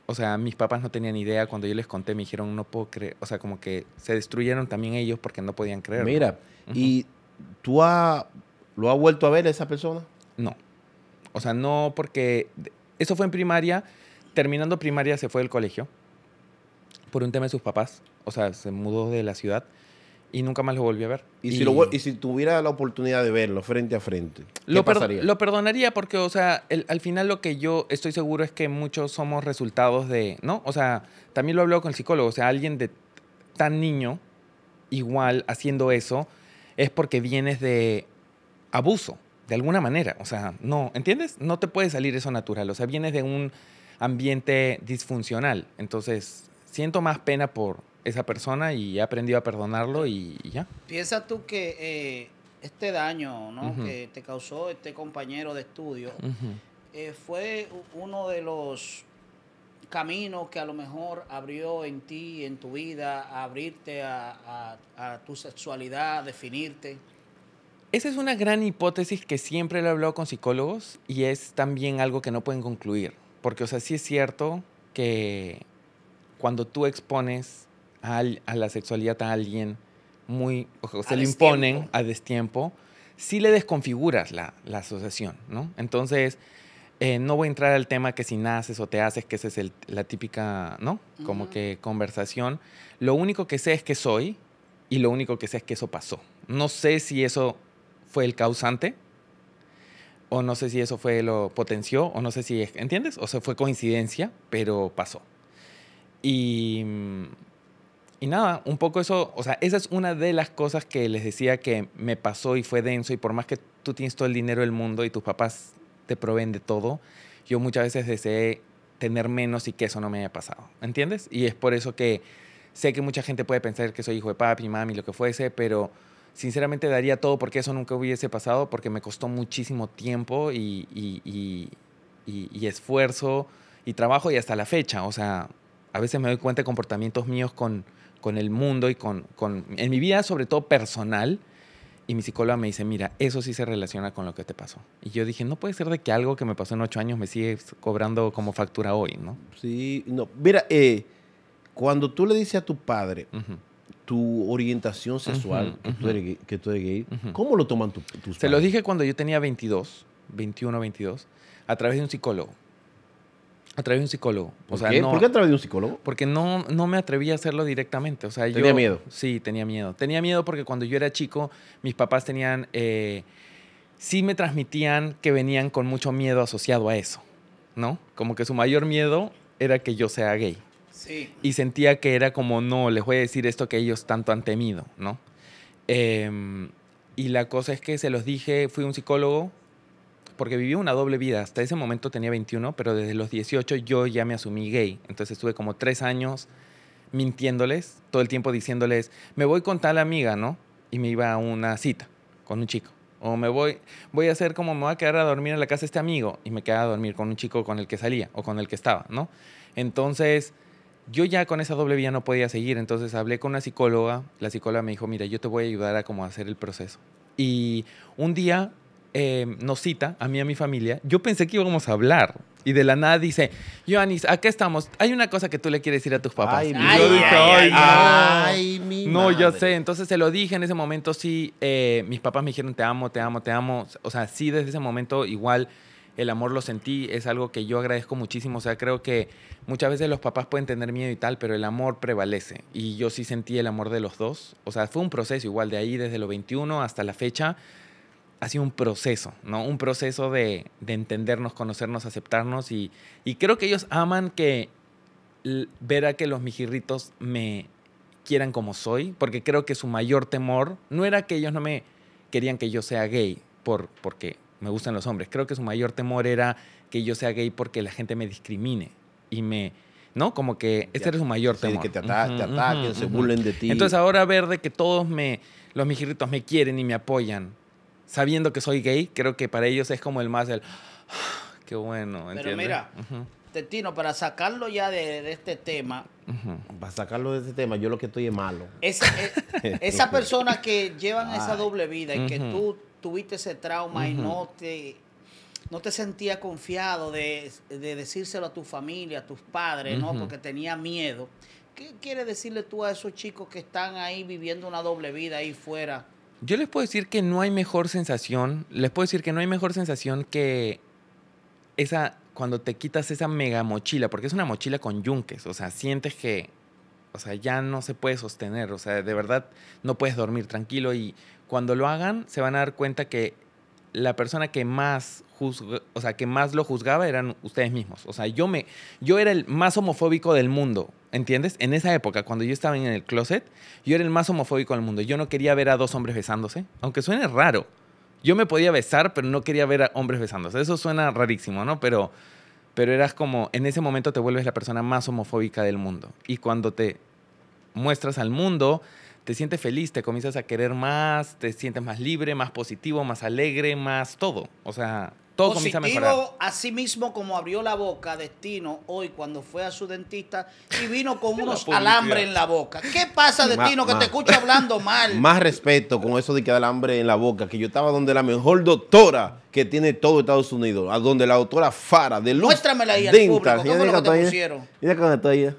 O sea, mis papás no tenían idea. Cuando yo les conté, me dijeron, no puedo creer. O sea, como que se destruyeron también ellos porque no podían creer. Mira, ¿y tú lo has vuelto a ver esa persona? No. O sea, no porque... Eso fue en primaria. Terminando primaria se fue del colegio por un tema de sus papás. O sea, se mudó de la ciudad y nunca más lo volví a ver. ¿Y, Si, lo, y si tuviera la oportunidad de verlo frente a frente? ¿qué lo, pasaría? lo perdonaría porque, o sea, al final lo que yo estoy seguro es que muchos somos resultados de, ¿no? O sea, también lo he hablado con el psicólogo. O sea, alguien de tan niño, igual haciendo eso, es porque vienes de abuso de alguna manera. O sea, no, ¿entiendes? No te puede salir eso natural. O sea, vienes de un ambiente disfuncional. Entonces, siento más pena por esa persona y he aprendido a perdonarlo y, ya. Piensa tú que eh, este daño ¿no? que te causó este compañero de estudio eh, fue uno de los caminos que a lo mejor abrió en ti, en tu vida, a abrirte a, a, tu sexualidad, definirte. Esa es una gran hipótesis que siempre lo he hablado con psicólogos y es también algo que no pueden concluir. Porque, o sea, sí es cierto que cuando tú expones a, la sexualidad a alguien muy, o se le imponen a destiempo, sí le desconfiguras la, asociación, ¿no? Entonces, eh, no voy a entrar al tema que si naces o te haces, que esa es la típica, ¿no? Como que conversación. Lo único que sé es que soy y lo único que sé es que eso pasó. No sé si eso fue el causante, o no sé si eso fue lo potenció, o no sé si, ¿entiendes? O sea, fue coincidencia, pero pasó. Y, y nada, un poco eso, o sea, esa es una de las cosas que les decía que me pasó y fue denso, y por más que tú tienes todo el dinero del mundo y tus papás te proveen de todo, yo muchas veces deseé tener menos y que eso no me haya pasado, ¿entiendes? Y es por eso que sé que mucha gente puede pensar que soy hijo de papi, mami, lo que fuese, pero sinceramente daría todo porque eso nunca hubiese pasado, porque me costó muchísimo tiempo y, esfuerzo y trabajo y hasta la fecha. O sea, a veces me doy cuenta de comportamientos míos con, con el mundo y con, en mi vida, sobre todo personal. Y mi psicóloga me dice, mira, eso sí se relaciona con lo que te pasó. Y yo dije, no puede ser de que algo que me pasó en ocho años me sigue cobrando como factura hoy, ¿no? Sí, no. Mira, eh, cuando tú le dices a tu padre, tu orientación sexual, que, tú eres, que, gay, ¿cómo lo toman tu, tus Se los dije cuando yo tenía 22, 21, 22, a través de un psicólogo. A través de un psicólogo. ¿Por, qué? a través de un psicólogo? Porque no, no me atreví a hacerlo directamente. O sea, ¿Tenía miedo? Sí, tenía miedo. Tenía miedo porque cuando yo era chico, mis papás tenían... Eh, sí me transmitían que venían con mucho miedo asociado a eso, ¿no? Como que su mayor miedo era que yo sea gay. Y sentía que era como, no, les voy a decir esto que ellos tanto han temido, ¿no? Em, y la cosa es que se los dije, fui un psicólogo, porque viví una doble vida. Hasta ese momento tenía 21, pero desde los 18 yo ya me asumí gay. Entonces estuve como tres años mintiéndoles, todo el tiempo diciéndoles, me voy con tal amiga, ¿no? Y me iba a una cita con un chico. O me voy, voy a hacer como me voy a quedar a dormir en la casa de este amigo y me quedaba a dormir con un chico con el que salía o con el que estaba, ¿no? Entonces, yo ya con esa doble vía no podía seguir, entonces hablé con una psicóloga, la psicóloga me dijo, mira, yo te voy a ayudar a cómo hacer el proceso. Y un día eh, nos cita, a mí y a mi familia, yo pensé que íbamos a hablar. Y de la nada dice, Joanis, acá estamos. Hay una cosa que tú le quieres decir a tus papás. Ay, mi, No, yo sé. Entonces se lo dije en ese momento, sí. Eh, mis papás me dijeron, te amo, te amo, te amo. O sea, sí, desde ese momento igual el amor lo sentí, es algo que yo agradezco muchísimo. O sea, creo que muchas veces los papás pueden tener miedo y tal, pero el amor prevalece. Y yo sí sentí el amor de los dos. O sea, fue un proceso igual de ahí, desde los 21 hasta la fecha, ha sido un proceso, ¿no? Un proceso de, entendernos, conocernos, aceptarnos. Y, creo que ellos aman que ver a que los mijirritos me quieran como soy, porque creo que su mayor temor no era que ellos no me querían que yo sea gay, por, porque me gustan los hombres. Creo que su mayor temor era que yo sea gay porque la gente me discrimine y me... ¿No? Como que ese era su mayor temor. que te, ataquen, se burlen de ti. Entonces ahora ver de que todos me, los mijirritos me quieren y me apoyan, sabiendo que soy gay, creo que para ellos es como el más el... Ah, qué bueno. Pero mira, uh para sacarlo ya de, este tema. Para sacarlo de este tema, yo lo que estoy es malo. Esa, es, (laughs) esa persona que llevan esa doble vida y que tú tuviste ese trauma y no te, no te sentías confiado de, decírselo a tu familia, a tus padres, ¿no? Porque tenía miedo. ¿Qué quieres decirle tú a esos chicos que están ahí viviendo una doble vida ahí fuera? Yo les puedo decir que no hay mejor sensación, les puedo decir que no hay mejor sensación que esa cuando te quitas esa mega mochila, porque es una mochila con yunques, o sea, sientes que o sea, ya no se puede sostener, o sea, de verdad no puedes dormir tranquilo y cuando lo hagan, se van a dar cuenta que la persona que más o sea, que más lo juzgaba eran ustedes mismos. O sea, yo me yo era el más homofóbico del mundo, ¿entiendes? En esa época, cuando yo estaba en el closet, yo era el más homofóbico del mundo. Yo no quería ver a dos hombres besándose, aunque suene raro. Yo me podía besar, pero no quería ver a hombres besándose. Eso suena rarísimo, ¿no? Pero pero eras como en ese momento te vuelves la persona más homofóbica del mundo. Y cuando te muestras al mundo te sientes feliz, te comienzas a querer más, te sientes más libre, más positivo, más alegre, más todo. O sea, todo comienza a mejorar. Así mismo como abrió la boca Destino hoy cuando fue a su dentista y vino con unos alambres en la boca. ¿Qué pasa, Destino, que te escucho hablando mal? (laughs) Más respeto con eso de que alambre en la boca, que yo estaba donde la mejor doctora que tiene todo Estados Unidos, a donde la doctora Fara de Luz. Muéstramela ahí al público, ¿qué es lo que te pusieron? Mira que está ahí.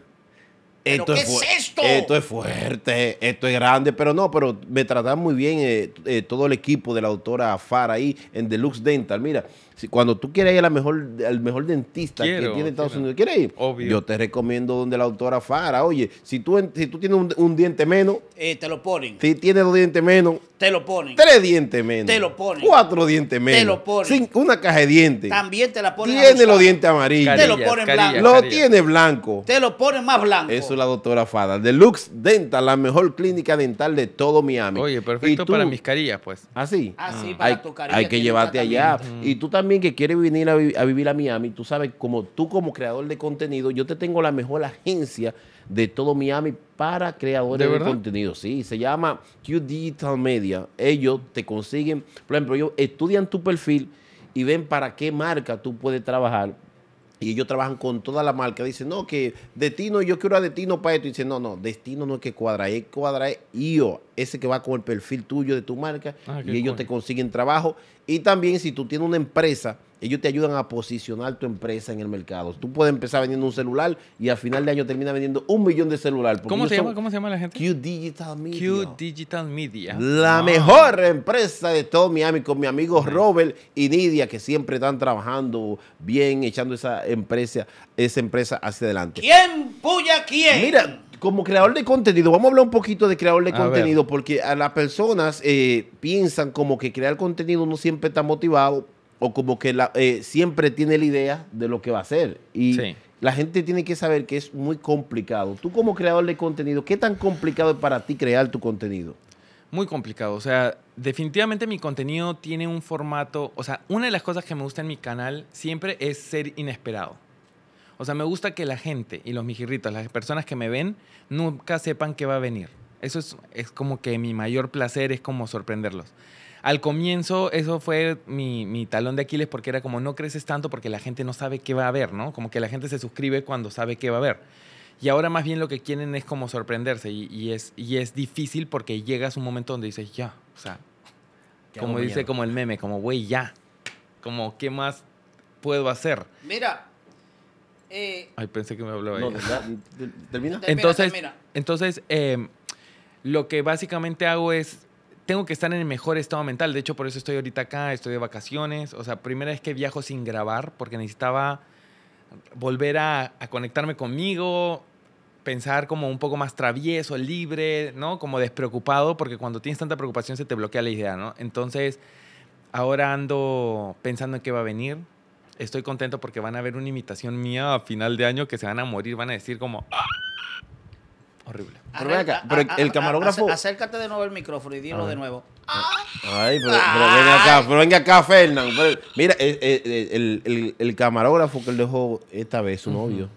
¿Pero ¿Qué es, esto? Esto es fuerte, esto es grande, pero no, pero me tratan muy bien eh, eh, todo el equipo de la autora Far ahí en Deluxe Dental. Mira, cuando tú quieres ir mejor, al mejor dentista que tiene Estados Unidos, ¿quieres ir? Obvio. Yo te recomiendo donde la doctora Fara. Oye, si tú, tú tienes un, diente menos. Eh, te lo ponen. Si tienes dos dientes menos. Te lo ponen. Tres dientes menos. Te lo ponen. Cuatro dientes menos. Te lo ponen. Cinco, una caja de dientes. También te la ponen. Tiene los dientes amarillos. te lo ponen blanco. tiene blanco. Te lo ponen más blanco. Eso es la doctora Fara. Deluxe Dental, la mejor clínica dental de todo Miami. Oye, perfecto para mis carillas, pues. Así. ¿Ah, Así ah, ah, para hay, tu carilla Hay que llevarte allá. Mm. Y tú también que quiere venir a, vivir a Miami, tú sabes, como tú como creador de contenido, yo te tengo la mejor agencia de todo Miami para creadores de, de contenido. Sí, se llama Q Digital Media. Ellos te consiguen, por ejemplo, ellos estudian tu perfil y ven para qué marca tú puedes trabajar y ellos trabajan con toda la marca. Dicen, no, que Destino, yo quiero a Destino para esto. Y dicen, no, no, Destino no es que cuadra, es cuadra es IO, ese que va con el perfil tuyo de tu marca. Ah, y ellos te consiguen trabajo. Y también si tú tienes una empresa ellos te ayudan a posicionar tu empresa en el mercado. Tú puedes empezar vendiendo un celular y al final de año termina vendiendo un millón de celular. ¿Cómo se, llama, la gente? Q Digital Media. Q Digital Media. La mejor empresa de todo Miami con mi amigo Robert y Nidia que siempre están trabajando bien, echando esa empresa, esa empresa hacia adelante. ¿Quién puya quién? Mira, como creador de contenido, vamos a hablar un poquito de creador de contenido, porque a las personas eh, piensan como que crear contenido no siempre está motivado o como que eh, siempre tiene la idea de lo que va a hacer. Y la gente tiene que saber que es muy complicado. Tú como creador de contenido, ¿qué tan complicado es para ti crear tu contenido? Muy complicado. O sea, definitivamente mi contenido tiene un formato. O sea, una de las cosas que me gusta en mi canal siempre es ser inesperado. O sea, me gusta que la gente y los mijirritos, las personas que me ven, nunca sepan qué va a venir. Eso es, es como que mi mayor placer es como sorprenderlos al comienzo eso fue mi, talón de Aquiles porque era como no creces tanto porque la gente no sabe qué va a haber, ¿no? Como que la gente se suscribe cuando sabe qué va a haber. Y ahora más bien lo que quieren es como sorprenderse y, es, y es difícil porque llegas a un momento donde dices, ya, o sea, como dice como el meme, como, güey, ya, como, ¿qué más puedo hacer? Mira. Eh, Ay, pensé que me hablaba no, ¿Termina? Entonces, entonces em, lo que básicamente hago es tengo que estar en el mejor estado mental. De hecho, por eso estoy ahorita acá, estoy de vacaciones. O sea, primera vez que viajo sin grabar, porque necesitaba volver a, conectarme conmigo, pensar como un poco más travieso, libre, ¿no? Como despreocupado, porque cuando tienes tanta preocupación se te bloquea la idea, ¿no? Entonces, ahora ando pensando en qué va a venir. Estoy contento porque van a ver una imitación mía a final de año que se van a morir, van a decir como... ¡Ah! Horrible. Pero ven acá, pero el camarógrafo. acércate de nuevo al micrófono y dilo de nuevo. Ay, pero, ven acá, pero venga acá, Fernán. Mira, eh, eh, eh, el, camarógrafo que él dejó esta vez, su novio.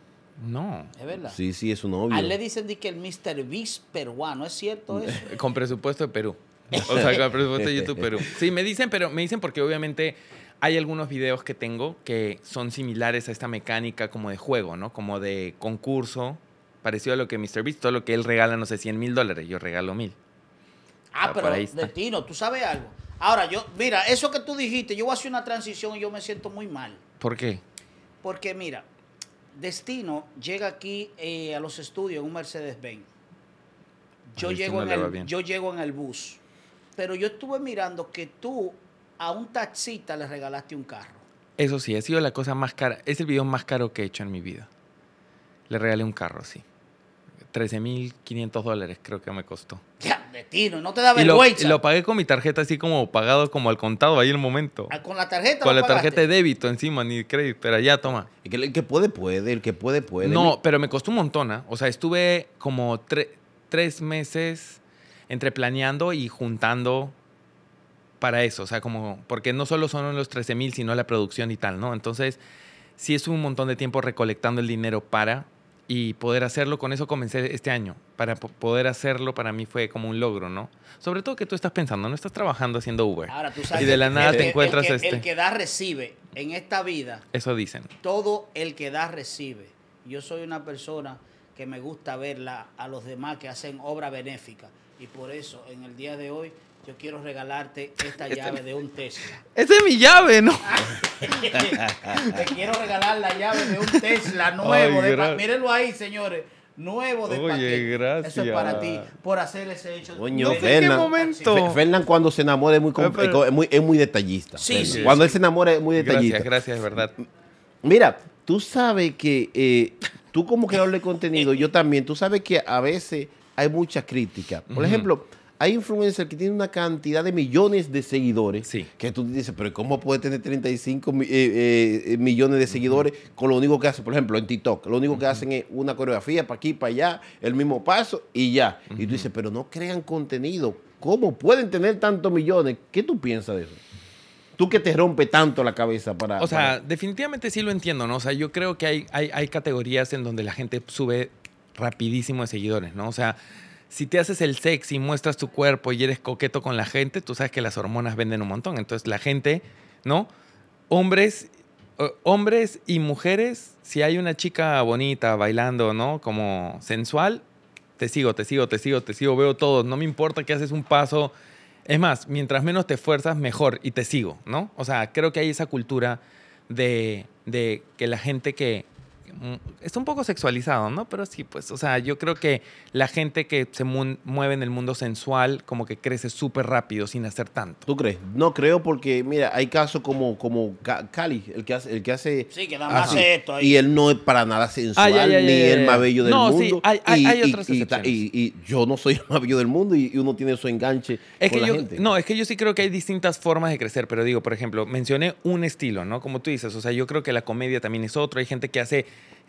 No. Es verdad. Sí, sí, es su novio. A él le dicen que el Mr. Beast peruano, ¿es cierto (laughs) eso? Con presupuesto de Perú. O sea, con presupuesto de YouTube Perú. Sí, me dicen, pero me dicen porque obviamente hay algunos videos que tengo que son similares a esta mecánica como de juego, ¿no? Como de concurso parecido a lo que Mr. Beast, todo lo que él regala, no sé, 100 mil dólares, yo regalo mil. Ah, ah pero Destino, tú sabes algo. Ahora, yo, mira, eso que tú dijiste, yo voy a hacer una transición y yo me siento muy mal. ¿Por qué? Porque, mira, Destino llega aquí eh, a los estudios en un Mercedes-Benz. Yo, yo llego en el bus. Pero yo estuve mirando que tú a un taxista le regalaste un carro. Eso sí, ha sido la cosa más cara. Es el video más caro que he hecho en mi vida. Le regalé un carro, sí. 13.500 dólares creo que me costó. Ya, me tiro, no te da vergüenza. Y lo, lo, pagué con mi tarjeta así como pagado como al contado ahí en el momento. Ah, ¿Con la tarjeta? Con la tarjeta de débito encima, ni crédito, pero ya toma. El que, puede, puede, el que puede, puede. No, pero me costó un montón, ¿ah? O sea, estuve como tres meses entre planeando y juntando para eso. O sea, como, porque no solo son los 13.000, sino la producción y tal, ¿no? Entonces, sí es un montón de tiempo recolectando el dinero para y poder hacerlo, con eso comencé este año. Para poder hacerlo para mí fue como un logro, ¿no? Sobre todo que tú estás pensando, no estás trabajando haciendo Uber. Y de la nada te encuentras este. El que da recibe en esta vida. Eso dicen. Todo el que da recibe. Yo soy una persona que me gusta verla a los demás que hacen obra benéfica. Y por eso en el día de hoy yo quiero regalarte esta este llave de un Tesla. Esa es mi llave, ¿no? (laughs) Te quiero regalar la llave de un Tesla nuevo. mírenlo ahí, señores. Nuevo de Oye, paquete. gracias. Eso es para ti, por hacer ese hecho. no qué momento. Fernán cuando se enamora es muy, es muy detallista. Sí, sí, cuando él se enamora es muy detallista. Gracias, gracias, es verdad. Mira, tú sabes que eh, tú como creador de contenido, (laughs) yo también, tú sabes que a veces hay mucha crítica. Por ejemplo hay influencers que tienen una cantidad de millones de seguidores que tú dices, pero ¿cómo puede tener 35 eh, eh, eh, millones de seguidores con lo único que hace, por ejemplo, en TikTok? Lo único que hacen es una coreografía para aquí, para allá, el mismo paso y ya. Y tú dices, pero no crean contenido. ¿Cómo pueden tener tantos millones? ¿Qué tú piensas de eso? tú que te rompe tanto la cabeza para... O sea, definitivamente sí lo entiendo, ¿no? O sea, yo creo que hay, hay, hay, categorías en donde la gente sube rapidísimo de seguidores, ¿no? O sea, si te haces el y muestras tu cuerpo y eres coqueto con la gente, tú sabes que las hormonas venden un montón. Entonces la gente, ¿no? Hombres, eh, hombres y mujeres, si hay una chica bonita bailando, ¿no? Como sensual, te sigo, te sigo, te sigo, te sigo, veo todo. No me importa que haces un paso. Es más, mientras menos te esfuerzas, mejor y te sigo, ¿no? O sea, creo que hay esa cultura de, de que la gente que está un poco sexualizado, ¿no? Pero sí, pues, o sea, yo creo que la gente que se mueve en el mundo sensual como que crece súper rápido sin hacer tanto. ¿Tú crees? No creo porque, mira, hay casos como, como Cali, el que hace... El que hace sí, que nada ah, más esto Y él no es para nada sensual, ni el más bello del no, mundo. Sí, hay, otras Y, yo no soy el más bello del mundo y, uno tiene su enganche con la gente. No, es que yo sí creo que hay distintas formas de crecer, pero digo, por ejemplo, mencioné un estilo, ¿no? Como tú dices, o sea, yo creo que la comedia también es otro. Hay gente que hace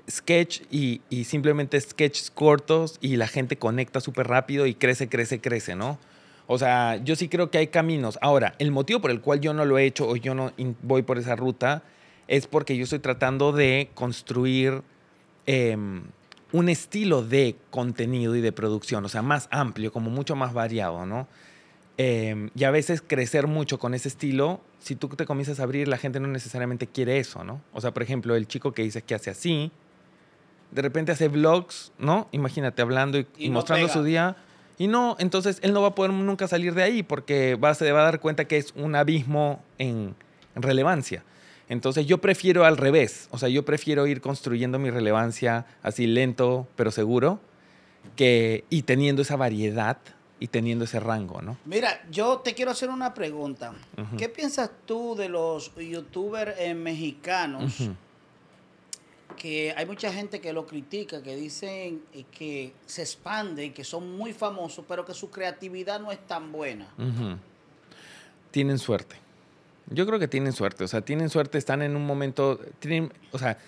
sketch y, simplemente sketches cortos y la gente conecta súper rápido y crece, crece, crece, ¿no? O sea, yo sí creo que hay caminos. Ahora, el motivo por el cual yo no lo he hecho o yo no voy por esa ruta es porque yo estoy tratando de construir em, un estilo de contenido y de producción, o sea, más amplio, como mucho más variado, ¿no? Em, y a veces crecer mucho con ese estilo, si tú te comienzas a abrir, la gente no necesariamente quiere eso, ¿no? O sea, por ejemplo, el chico que dice que hace así, de repente hace vlogs, ¿no? Imagínate, hablando y, mostrando su día. Y no, entonces él no va a poder nunca salir de ahí porque va, se va a dar cuenta que es un abismo en, en relevancia. Entonces yo prefiero al revés, o sea, yo prefiero ir construyendo mi relevancia así lento pero seguro que, y teniendo esa variedad y teniendo ese rango, ¿no? Mira, yo te quiero hacer una pregunta. ¿Qué piensas tú de los youtubers eh, mexicanos? Que hay mucha gente que lo critica, que dicen eh, que se expanden, que son muy famosos, pero que su creatividad no es tan buena. Tienen suerte. Yo creo que tienen suerte. O sea, tienen suerte, están en un momento. o sea,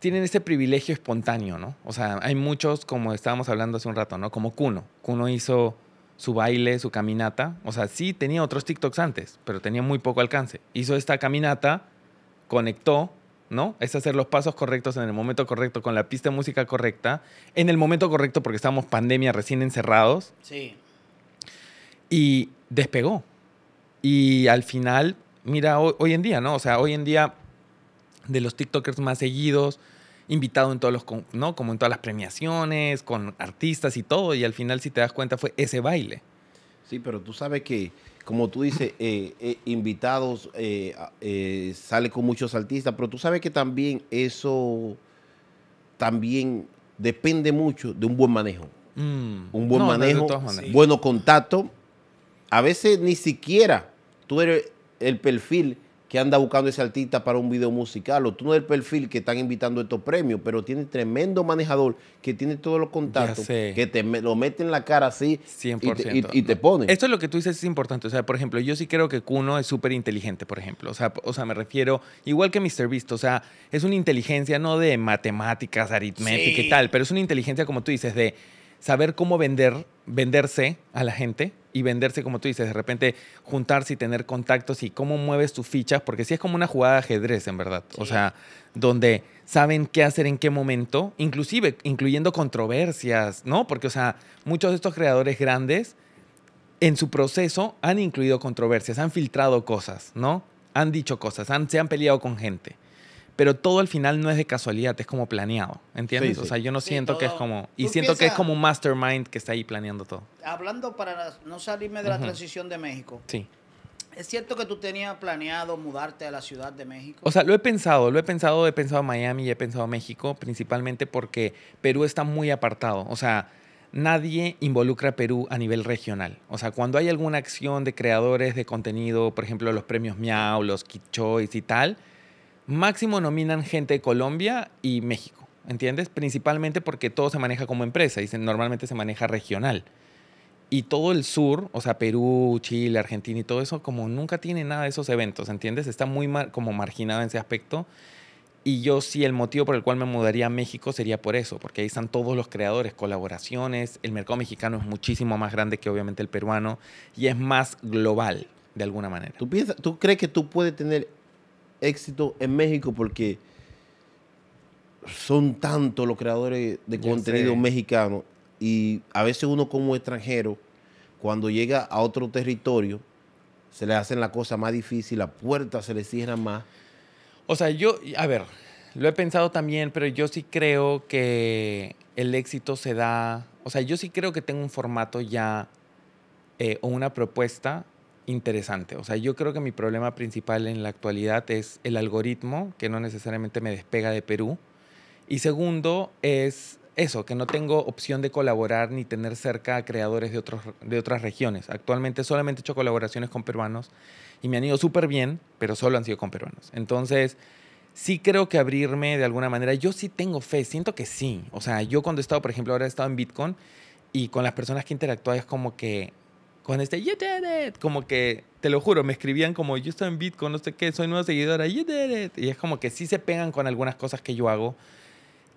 tienen ese privilegio espontáneo, ¿no? O sea, hay muchos, como estábamos hablando hace un rato, ¿no? Como Cuno. Cuno hizo su baile, su caminata. O sea, sí tenía otros TikToks antes, pero tenía muy poco alcance. Hizo esta caminata, conectó, ¿no? Es hacer los pasos correctos en el momento correcto, con la pista de música correcta, en el momento correcto porque estábamos pandemia recién encerrados. Sí. Y despegó. Y al final, mira, hoy, en día, ¿no? O sea, hoy en día, de los TikTokers más seguidos, invitado en todos los, Como en todas las premiaciones, con artistas y todo, y al final si te das cuenta fue ese baile. Sí, pero tú sabes que, como tú dices, eh, eh, invitados, eh, sale con muchos artistas, pero tú sabes que también eso también depende mucho de un buen manejo. Mm. Un buen manejo, bueno contacto. A veces ni siquiera tú eres el perfil que anda buscando ese artista para un video musical, o tú no eres el perfil que están invitando estos premios, pero tiene tremendo manejador que tiene todos los contactos, que te lo mete en la cara así Y, te, pone. Esto es lo que tú dices es importante. O sea, por ejemplo, yo sí creo que Kuno es súper inteligente, por ejemplo. O sea, o sea, me refiero, igual que Mr. Beast, o sea, es una inteligencia no de matemáticas, aritmética y tal, pero es una inteligencia, como tú dices, de saber cómo vender, venderse a la gente y venderse, como tú dices, de repente juntarse y tener contactos y cómo mueves tus fichas, porque sí es como una jugada de ajedrez, en verdad. O sea, donde saben qué hacer en qué momento, inclusive incluyendo controversias, ¿no? Porque, o sea, muchos de estos creadores grandes en su proceso han incluido controversias, han filtrado cosas, ¿no? Han dicho cosas, se han peleado con gente pero todo al final no es de casualidad, es como planeado, ¿entiendes? O sea, yo no siento que es como, y siento que es como un mastermind que está ahí planeando todo. Hablando para no salirme de la transición de México. Sí. ¿Es cierto que tú tenías planeado mudarte a la Ciudad de México? O sea, lo he pensado, lo he pensado, he pensado Miami y he pensado México, principalmente porque Perú está muy apartado. O sea, nadie involucra a Perú a nivel regional. O sea, cuando hay alguna acción de creadores de contenido, por ejemplo, los premios Miau, los Kichois y tal, máximo nominan gente de Colombia y México, ¿entiendes? Principalmente porque todo se maneja como empresa y normalmente se maneja regional. Y todo el sur, o sea, Perú, Chile, Argentina y todo eso, como nunca tiene nada de esos eventos, ¿entiendes? Está muy como marginado en ese aspecto. Y yo sí, el motivo por el cual me mudaría a México sería por eso, porque ahí están todos los creadores, colaboraciones, el mercado mexicano es muchísimo más grande que obviamente el peruano y es más global de alguna manera. ¿Tú, piensas, tú crees que tú puedes tener éxito en México porque son tantos los creadores de contenido mexicano y a veces uno como extranjero, cuando llega a otro territorio, se le hacen la cosa más difícil, la puerta se le cierra más. O sea, yo, a ver, lo he pensado también, pero yo sí creo que el éxito se da, o sea, yo sí creo que tengo un formato ya eh, o una propuesta interesante. O sea, yo creo que mi problema principal en la actualidad es el algoritmo, que no necesariamente me despega de Perú. Y segundo, es eso, que no tengo opción de colaborar ni tener cerca a creadores de, otros, de otras regiones. Actualmente solamente he hecho colaboraciones con peruanos y me han ido súper bien, pero solo han sido con peruanos. Entonces, sí creo que abrirme de alguna manera, yo sí tengo fe, siento que sí. O sea, yo cuando he estado, por ejemplo, ahora he estado en Bitcoin y con las personas que interactúa es como que con este You did it. Como que, te lo juro, me escribían como yo estoy en Bitcoin, no sé qué, soy nueva seguidora, You did it. Y es como que sí se pegan con algunas cosas que yo hago.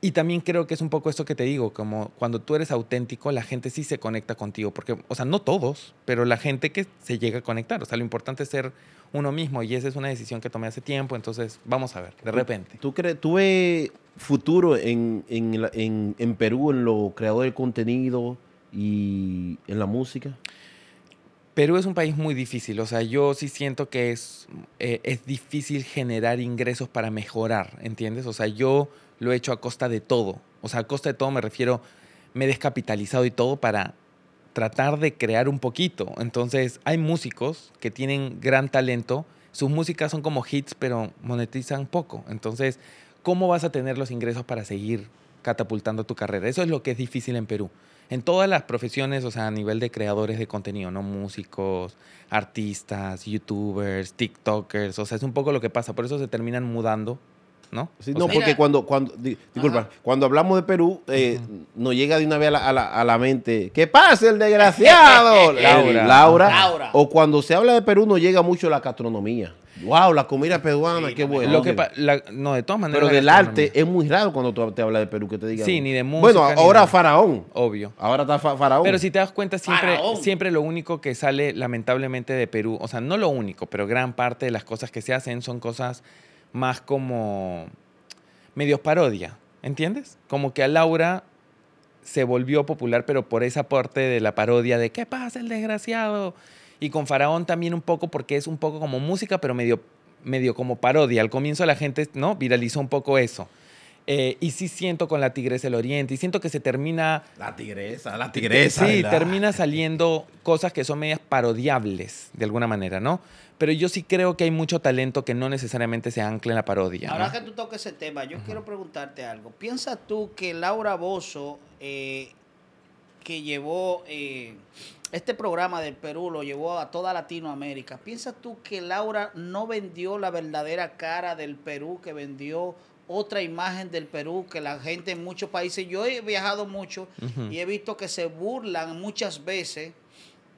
Y también creo que es un poco esto que te digo, como cuando tú eres auténtico, la gente sí se conecta contigo, porque, o sea, no todos, pero la gente que se llega a conectar, o sea, lo importante es ser uno mismo y esa es una decisión que tomé hace tiempo, entonces vamos a ver, de repente. ¿Tú, crees, tuve futuro en, en, en, en Perú en lo creador de contenido y en la música? Perú es un país muy difícil, o sea, yo sí siento que es, eh, es difícil generar ingresos para mejorar, ¿entiendes? O sea, yo lo he hecho a costa de todo, o sea, a costa de todo me refiero, me he descapitalizado y todo para tratar de crear un poquito. Entonces, hay músicos que tienen gran talento, sus músicas son como hits, pero monetizan poco. Entonces, ¿cómo vas a tener los ingresos para seguir catapultando tu carrera? Eso es lo que es difícil en Perú en todas las profesiones, o sea, a nivel de creadores de contenido, ¿no? Músicos, artistas, youtubers, tiktokers, o sea, es un poco lo que pasa, por eso se terminan mudando, ¿no? Sí, no, porque cuando, cuando, disculpa, cuando hablamos de Perú, eh, nos llega de una vez a la, mente, ¿qué pasa el desgraciado? (laughs) Laura. Laura. Laura. O cuando se habla de Perú, nos llega mucho la gastronomía wow, la comida peruana, qué bueno. Lo que no, de todas maneras. Pero del arte es muy raro cuando tú te hablas de Perú que te diga. Sí, ni de música. Bueno, ahora Faraón. Obvio. Ahora está Faraón. Pero si te das cuenta, siempre, siempre lo único que sale lamentablemente de Perú, o sea, no lo único, pero gran parte de las cosas que se hacen son cosas más como medios parodia, ¿entiendes? Como que a Laura se volvió popular, pero por esa parte de la parodia de ¿qué pasa el desgraciado? Y con Faraón también un poco, porque es un poco como música, pero medio, medio como parodia. Al comienzo la gente ¿no? viralizó un poco eso. Eh, y sí siento con la Tigresa del Oriente, y siento que se termina... La Tigresa, la Tigresa. Sí, termina saliendo cosas que son medias parodiables, de alguna manera, ¿no? Pero yo sí creo que hay mucho talento que no necesariamente se ancla en la parodia. Ahora que tú toques ese tema, yo quiero preguntarte algo. ¿Piensas tú que Laura Bozo, eh, que llevó... Eh, este programa del Perú lo llevó a toda Latinoamérica. ¿Piensas tú que Laura no vendió la verdadera cara del Perú, que vendió otra imagen del Perú que la gente en muchos países, yo he viajado mucho y he visto que se burlan muchas veces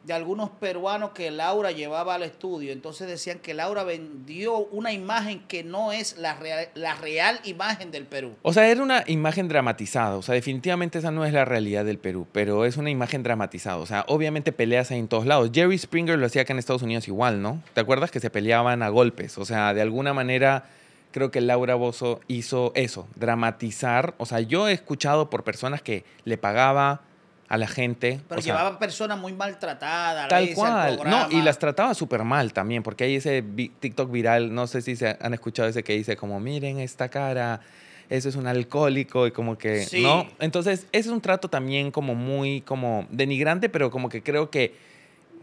de algunos peruanos que Laura llevaba al estudio. Entonces decían que Laura vendió una imagen que no es la real, la real imagen del Perú. O sea, era una imagen dramatizada. O sea, definitivamente esa no es la realidad del Perú, pero es una imagen dramatizada. O sea, obviamente peleas en todos lados. Jerry Springer lo hacía acá en Estados Unidos igual, ¿no? ¿Te acuerdas que se peleaban a golpes? O sea, de alguna manera creo que Laura Bozo hizo eso, dramatizar. O sea, yo he escuchado por personas que le pagaba a la gente. Pero llevaba persona personas muy maltratadas. Tal cual. No, y las trataba súper mal también, porque hay ese TikTok viral, no sé si se han escuchado ese que dice como, miren esta cara, eso es un alcohólico y como que, ¿no? Entonces, ese es un trato también como muy, como denigrante, pero como que creo que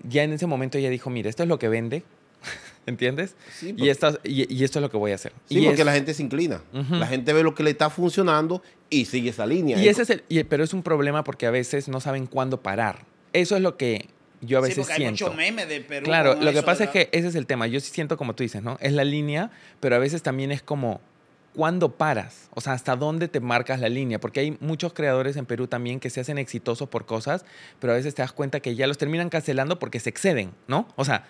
ya en ese momento ella dijo, mira, esto es lo que vende. (laughs) ¿Entiendes? y, y, esto es lo que voy a hacer. Sí, y porque la gente se inclina. La gente ve lo que le está funcionando y sigue esa línea. Y ese es el, pero es un problema porque a veces no saben cuándo parar. Eso es lo que yo a veces sí, porque hay Mucho meme de Perú. Claro, lo que pasa es que ese es el tema. Yo sí siento como tú dices, ¿no? Es la línea, pero a veces también es como cuándo paras, o sea, hasta dónde te marcas la línea, porque hay muchos creadores en Perú también que se hacen exitosos por cosas, pero a veces te das cuenta que ya los terminan cancelando porque se exceden, ¿no? O sea,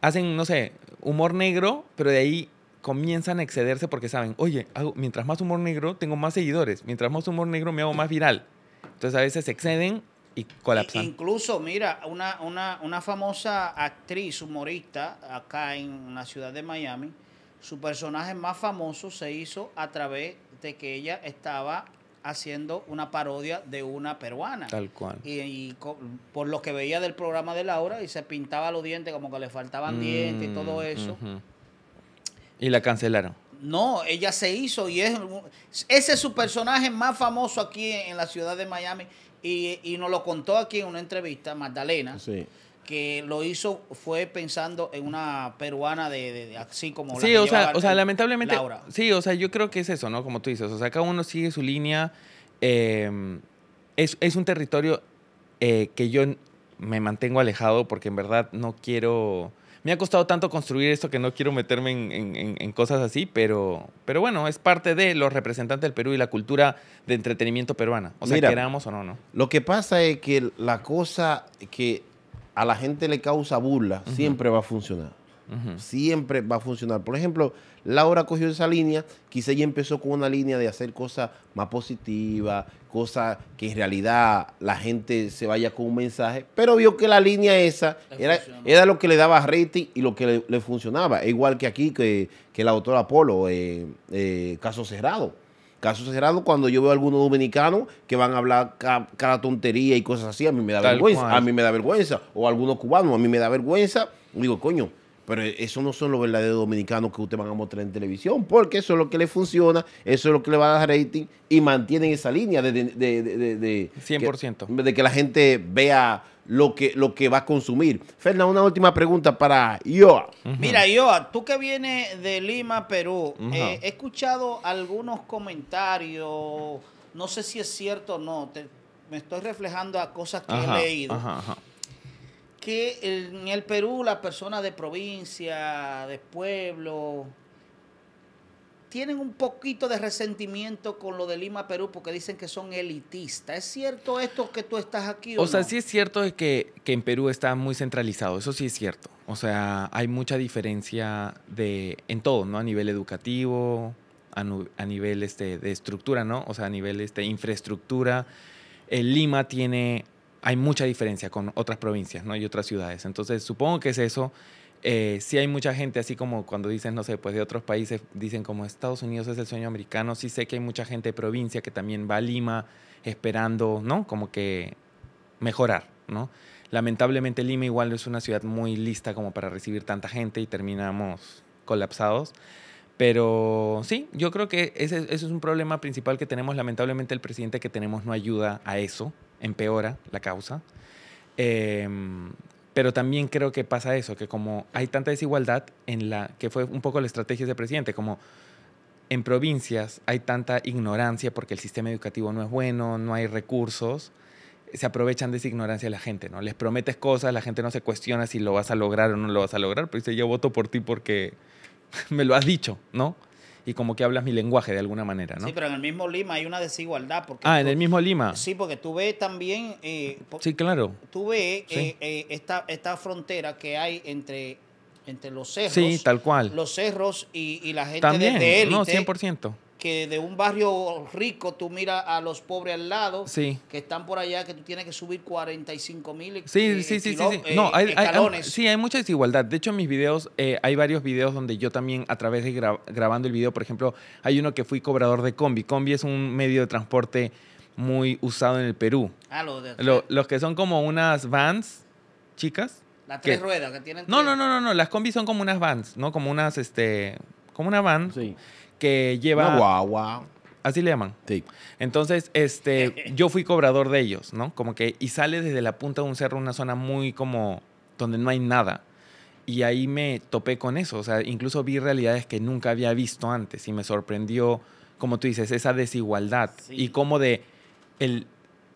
hacen, no sé, humor negro, pero de ahí comienzan a excederse porque saben, oye, mientras más humor negro, tengo más seguidores, mientras más humor negro, me hago más viral. Entonces a veces exceden y colapsan. Incluso, mira, una, una, una famosa actriz humorista acá en la ciudad de Miami, su personaje más famoso se hizo a través de que ella estaba haciendo una parodia de una peruana. Tal cual. Y, por lo que veía del programa de Laura, y se pintaba los dientes como que le faltaban dientes y todo mm, eso. Y la cancelaron. No, ella se hizo y es ese es su personaje más famoso aquí en, la ciudad de Miami y, y, nos lo contó aquí en una entrevista, Magdalena. Sí que lo hizo fue pensando en una peruana de, así como sí o sea o sea lamentablemente Laura. sí o sea yo creo que es eso no como tú dices o sea cada uno sigue su línea em, es, un territorio eh, que yo me mantengo alejado porque en verdad no quiero me ha costado tanto construir esto que no quiero meterme en, cosas así, pero, pero bueno, es parte de los representantes del Perú y la cultura de entretenimiento peruana. O sea, queramos o no, ¿no? Lo que pasa es que la cosa que a la gente le causa burla, siempre va a funcionar. Siempre va a funcionar. Por ejemplo, Laura cogió esa línea, quizá ella empezó con una línea de hacer cosas más positivas, cosas que en realidad la gente se vaya con un mensaje, pero vio que la línea esa era, era, lo que le daba rating y lo que le, funcionaba. Igual que aquí, que, que la autora Apolo, eh, eh, caso cerrado. Caso cerrado, cuando yo veo a algunos dominicanos que van a hablar cada tontería y cosas así, a mí me da vergüenza. A mí me da vergüenza. O algunos cubanos, a mí me da vergüenza. Digo, coño, pero esos no son los verdaderos dominicanos que ustedes van a mostrar en televisión, porque eso es lo que les funciona, eso es lo que le va a dar rating y mantienen esa línea de, 100%. de que la gente vea lo que, lo que va a consumir. Fernando, una última pregunta para Ioa. Mira, Ioa, tú que vienes de Lima, Perú, eh, he escuchado algunos comentarios, no sé si es cierto o no, me estoy reflejando a cosas que he leído. Que en el Perú las personas de provincia, de pueblo, tienen un poquito de resentimiento con lo de Lima, Perú, porque dicen que son elitistas. ¿Es cierto esto que tú estás aquí? O, sea, sí es cierto que, que en Perú está muy centralizado, eso sí es cierto. O sea, hay mucha diferencia de, en todo, ¿no? A nivel educativo, a, nivel este, de estructura, ¿no? O sea, a nivel de este, infraestructura. Eh, Lima tiene, hay mucha diferencia con otras provincias, ¿no? Y otras ciudades. Entonces, supongo que es eso eh, sí hay mucha gente, así como cuando dicen, no sé, pues de otros países, dicen como Estados Unidos es el sueño americano, sí sé que hay mucha gente de provincia que también va a Lima esperando, ¿no? Como que mejorar, ¿no? Lamentablemente Lima igual no es una ciudad muy lista como para recibir tanta gente y terminamos colapsados. Pero sí, yo creo que ese, es un problema principal que tenemos. Lamentablemente el presidente que tenemos no ayuda a eso, empeora la causa. Eh, pero también creo que pasa eso, que como hay tanta desigualdad en la que fue un poco la estrategia de presidente, como en provincias hay tanta ignorancia porque el sistema educativo no es bueno, no hay recursos, se aprovechan de esa ignorancia de la gente, ¿no? Les prometes cosas, la gente no se cuestiona si lo vas a lograr o no lo vas a lograr, pero dice, yo voto por ti porque (laughs) me lo has dicho, ¿no? y como que hablas mi lenguaje de alguna manera, ¿no? Sí, pero en el mismo Lima hay una desigualdad. Porque ah, en el mismo Lima. Sí, porque tú ves también... Eh, sí, claro. Tú ves eh, eh, esta, esta frontera que hay entre entre los cerros. Sí, tal cual. Los cerros y, y la gente También, de, de También, No, 100% que de un barrio rico tú miras a los pobres al lado, que están por allá, que tú tienes que subir 45 mil sí, sí, sí, sí, no, hay, eh, sí, hay mucha desigualdad. De hecho, en mis videos eh, hay varios videos donde yo también a través de grabando el video, por ejemplo, hay uno que fui cobrador de combi. Combi es un medio de transporte muy usado en el Perú. Ah, los que son como unas vans chicas. Las tres ruedas que tienen. No, no, no, no, no. Las combis son como unas vans, ¿no? Como unas, este, como una van. Sí que lleva... Una guagua. Así le llaman. Sí. Entonces, este, yo fui cobrador de ellos, ¿no? Como que, y sale desde la punta de un cerro, una zona muy como, donde no hay nada. Y ahí me topé con eso, o sea, incluso vi realidades que nunca había visto antes y me sorprendió, como tú dices, esa desigualdad y como de el,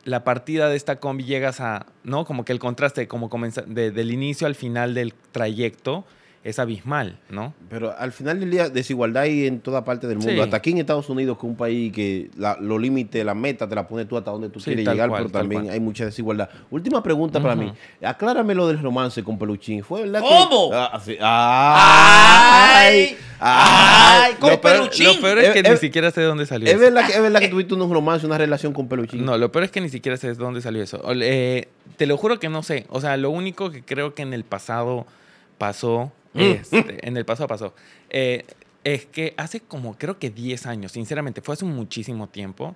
la partida de esta combi llegas a, ¿no? Como que el contraste, como comenzar de, del inicio al final del trayecto, es abismal, ¿no? Pero al final del día, desigualdad hay en toda parte del mundo. Hasta aquí en Estados Unidos, que es un país que lo los límites, la meta, te la pones tú hasta donde tú quieres llegar, pero también hay mucha desigualdad. Última pregunta para mí. Aclárame lo del romance con Peluchín. ¿Fue ¿Cómo? Ah, ay, ay, ¡Con Peluchín! lo peor es eh, que eh, ni siquiera sé de dónde salió eso. es verdad que tuviste un romance, una relación con Peluchín. No, lo peor es que ni siquiera sé de dónde salió eso. Eh, te lo juro que no sé. O sea, lo único que creo que en el pasado pasó Mm. Este, en el paso a paso, eh, es que hace como creo que 10 años, sinceramente, fue hace muchísimo tiempo,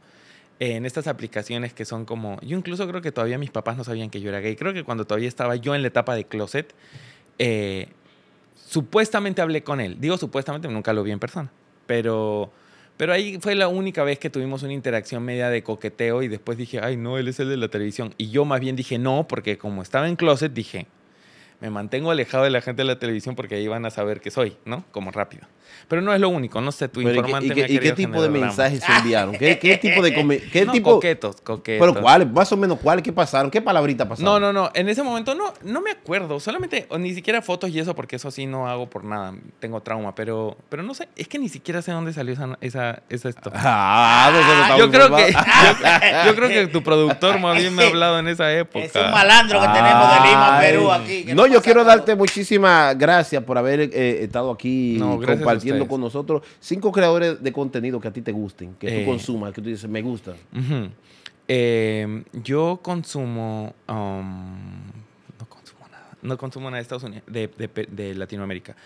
eh, en estas aplicaciones que son como, yo incluso creo que todavía mis papás no sabían que yo era gay, creo que cuando todavía estaba yo en la etapa de closet, eh, supuestamente hablé con él, digo supuestamente, nunca lo vi en persona, pero... Pero ahí fue la única vez que tuvimos una interacción media de coqueteo y después dije, ay, no, él es el de la televisión. Y yo más bien dije, no, porque como estaba en closet, dije, me mantengo alejado de la gente de la televisión porque ahí van a saber que soy, ¿no? Como rápido. Pero no es lo único, no sé, tu informante ¿Y, qué, y qué tipo de mensajes se enviaron? ¿Qué, tipo de (laughs) tipo... coquetos, coquetos. ¿Pero cuáles? Más o menos cuáles, qué pasaron, qué palabrita pasaron. No, no, no, en ese momento no, no me acuerdo, solamente, ni siquiera fotos y eso, porque eso sí no hago por nada, tengo trauma, pero, pero no sé, es que ni siquiera sé dónde salió esa, esa, Ah, ah yo, creo que, (laughs) yo, creo que tu productor más bien me ha hablado en esa época. Es un malandro que tenemos de Lima, Perú, aquí. No, yo quiero darte muchísimas gracias por haber eh, estado aquí no, con nosotros cinco creadores de contenido que a ti te gusten, que tú eh, consumas, que tú dices, me gusta. Em, yo consumo... Um, no consumo nada. No consumo nada de Estados Unidos, de, Latinoamérica.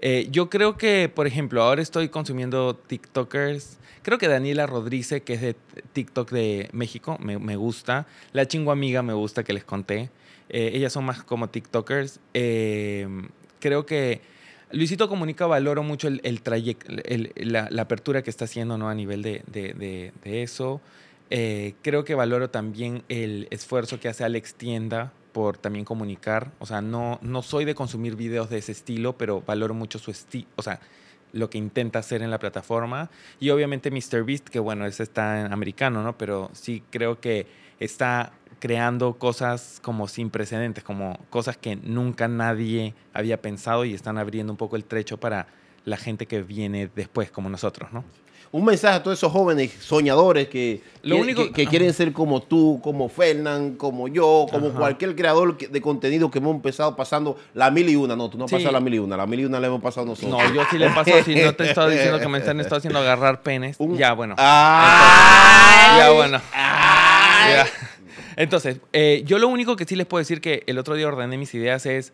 Eh, yo creo que, por ejemplo, ahora estoy consumiendo TikTokers. Creo que Daniela Rodríguez, que es de TikTok de México, me, gusta. La chingua amiga me gusta que les conté. Eh, ellas son más como TikTokers. Em, creo que Luisito Comunica valoro mucho el, la, apertura que está haciendo ¿no? a nivel de, eso. Eh, creo que valoro también el esfuerzo que hace Alex Tienda por también comunicar. O sea, no, no soy de consumir videos de ese estilo, pero valoro mucho su estilo. O sea, lo que intenta hacer en la plataforma. Y obviamente MrBeast, que bueno, ese está en americano, ¿no? Pero sí creo que está creando cosas como sin precedentes, como cosas que nunca nadie había pensado y están abriendo un poco el trecho para la gente que viene después, como nosotros, ¿no? Un mensaje a todos esos jóvenes soñadores que, quieren ser como tú, como Fernán, como yo, como cualquier creador de contenido que hemos empezado pasando la mil y una. No, tú no has pasado la mil y una, la mil y una la hemos pasado nosotros. No, yo sí le he pasado. si no te he estado diciendo que me están (laughs) haciendo agarrar penes. Ya, bueno. ya, bueno. Entonces, eh, yo lo único que sí les puedo decir que el otro día ordené mis ideas es,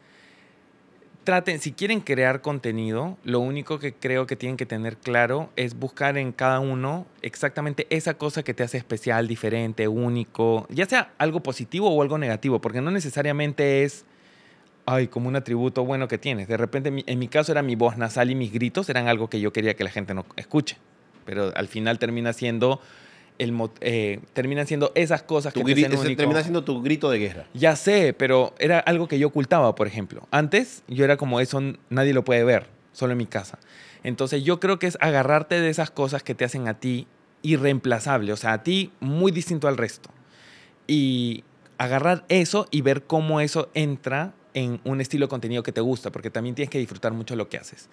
traten, si quieren crear contenido, lo único que creo que tienen que tener claro es buscar en cada uno exactamente esa cosa que te hace especial, diferente, único, ya sea algo positivo o algo negativo, porque no necesariamente es, ay, como un atributo bueno que tienes. De repente, en mi caso era mi voz nasal y mis gritos eran algo que yo quería que la gente no escuche, pero al final termina siendo eh, terminan siendo esas cosas que te hacen único. Termina siendo tu grito de guerra. Ya sé, pero era algo que yo ocultaba, por ejemplo. Antes yo era como eso, nadie lo puede ver, solo en mi casa. Entonces yo creo que es agarrarte de esas cosas que te hacen a ti irreemplazable, o sea, a ti muy distinto al resto. Y agarrar eso y ver cómo eso entra en un estilo de contenido que te gusta, porque también tienes que disfrutar mucho lo que haces.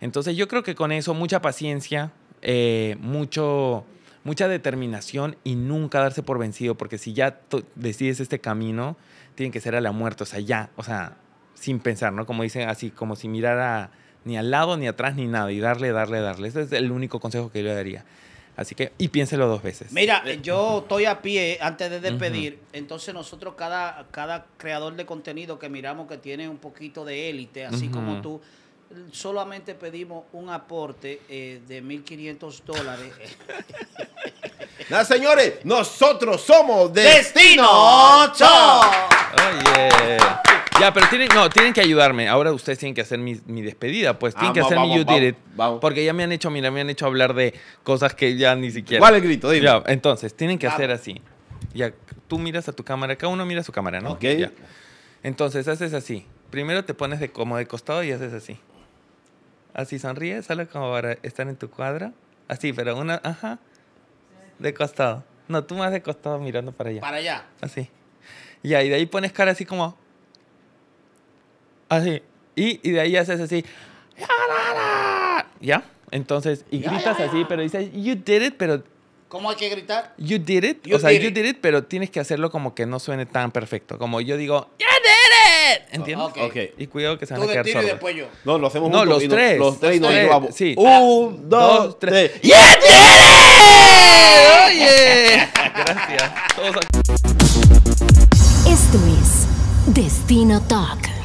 Entonces yo creo que con eso, mucha paciencia, eh, mucho mucha determinación y nunca darse por vencido, porque si ya decides este camino, tiene que ser a la muerte, o sea, ya, o sea, sin pensar, ¿no? Como dicen, así, como si mirara ni al lado, ni atrás, ni nada, y darle, darle, darle. Ese es el único consejo que yo daría. Así que, y piénselo dos veces. Mira, yo estoy a pie antes de despedir. Entonces, nosotros, cada, cada creador de contenido que miramos que tiene un poquito de élite, así como tú, solamente pedimos un aporte eh, de 1.500 dólares. (laughs) señores, nosotros somos Destino 8. Oye. Ya, pero tienen, no, tienen que ayudarme. Ahora ustedes tienen que hacer mi, despedida, pues. Ah, tienen que hacer mi You Did It. Porque ya me han hecho, mira, me han hecho hablar de cosas que ya ni siquiera. ¿Cuál es el grito? Dime. entonces, tienen que hacer así. Ya, tú miras a tu cámara, cada uno mira a su cámara, ¿no? Ok. Entonces, haces así. Primero te pones de, como de costado y haces así. Así sonríe, solo como para estar en tu cuadra. Así, pero una, ajá, de costado. No, tú más de costado mirando para allá. Para allá. Así. Y ahí de ahí pones cara así como. Así. Y, de ahí haces así. ¿Ya? Entonces, y gritas así, pero dices, you did it, pero. ¿Cómo hay que gritar? You did it. o sea, you did it, pero tienes que hacerlo como que no suene tan perfecto. Como yo digo, ya Entiendo. Y cuidado que se van a quedar No, lo hacemos No, los tres. Los tres y sí. Un, dos, tres. ¡Yeah, ¡Oye! Gracias. Esto es Destino Talk.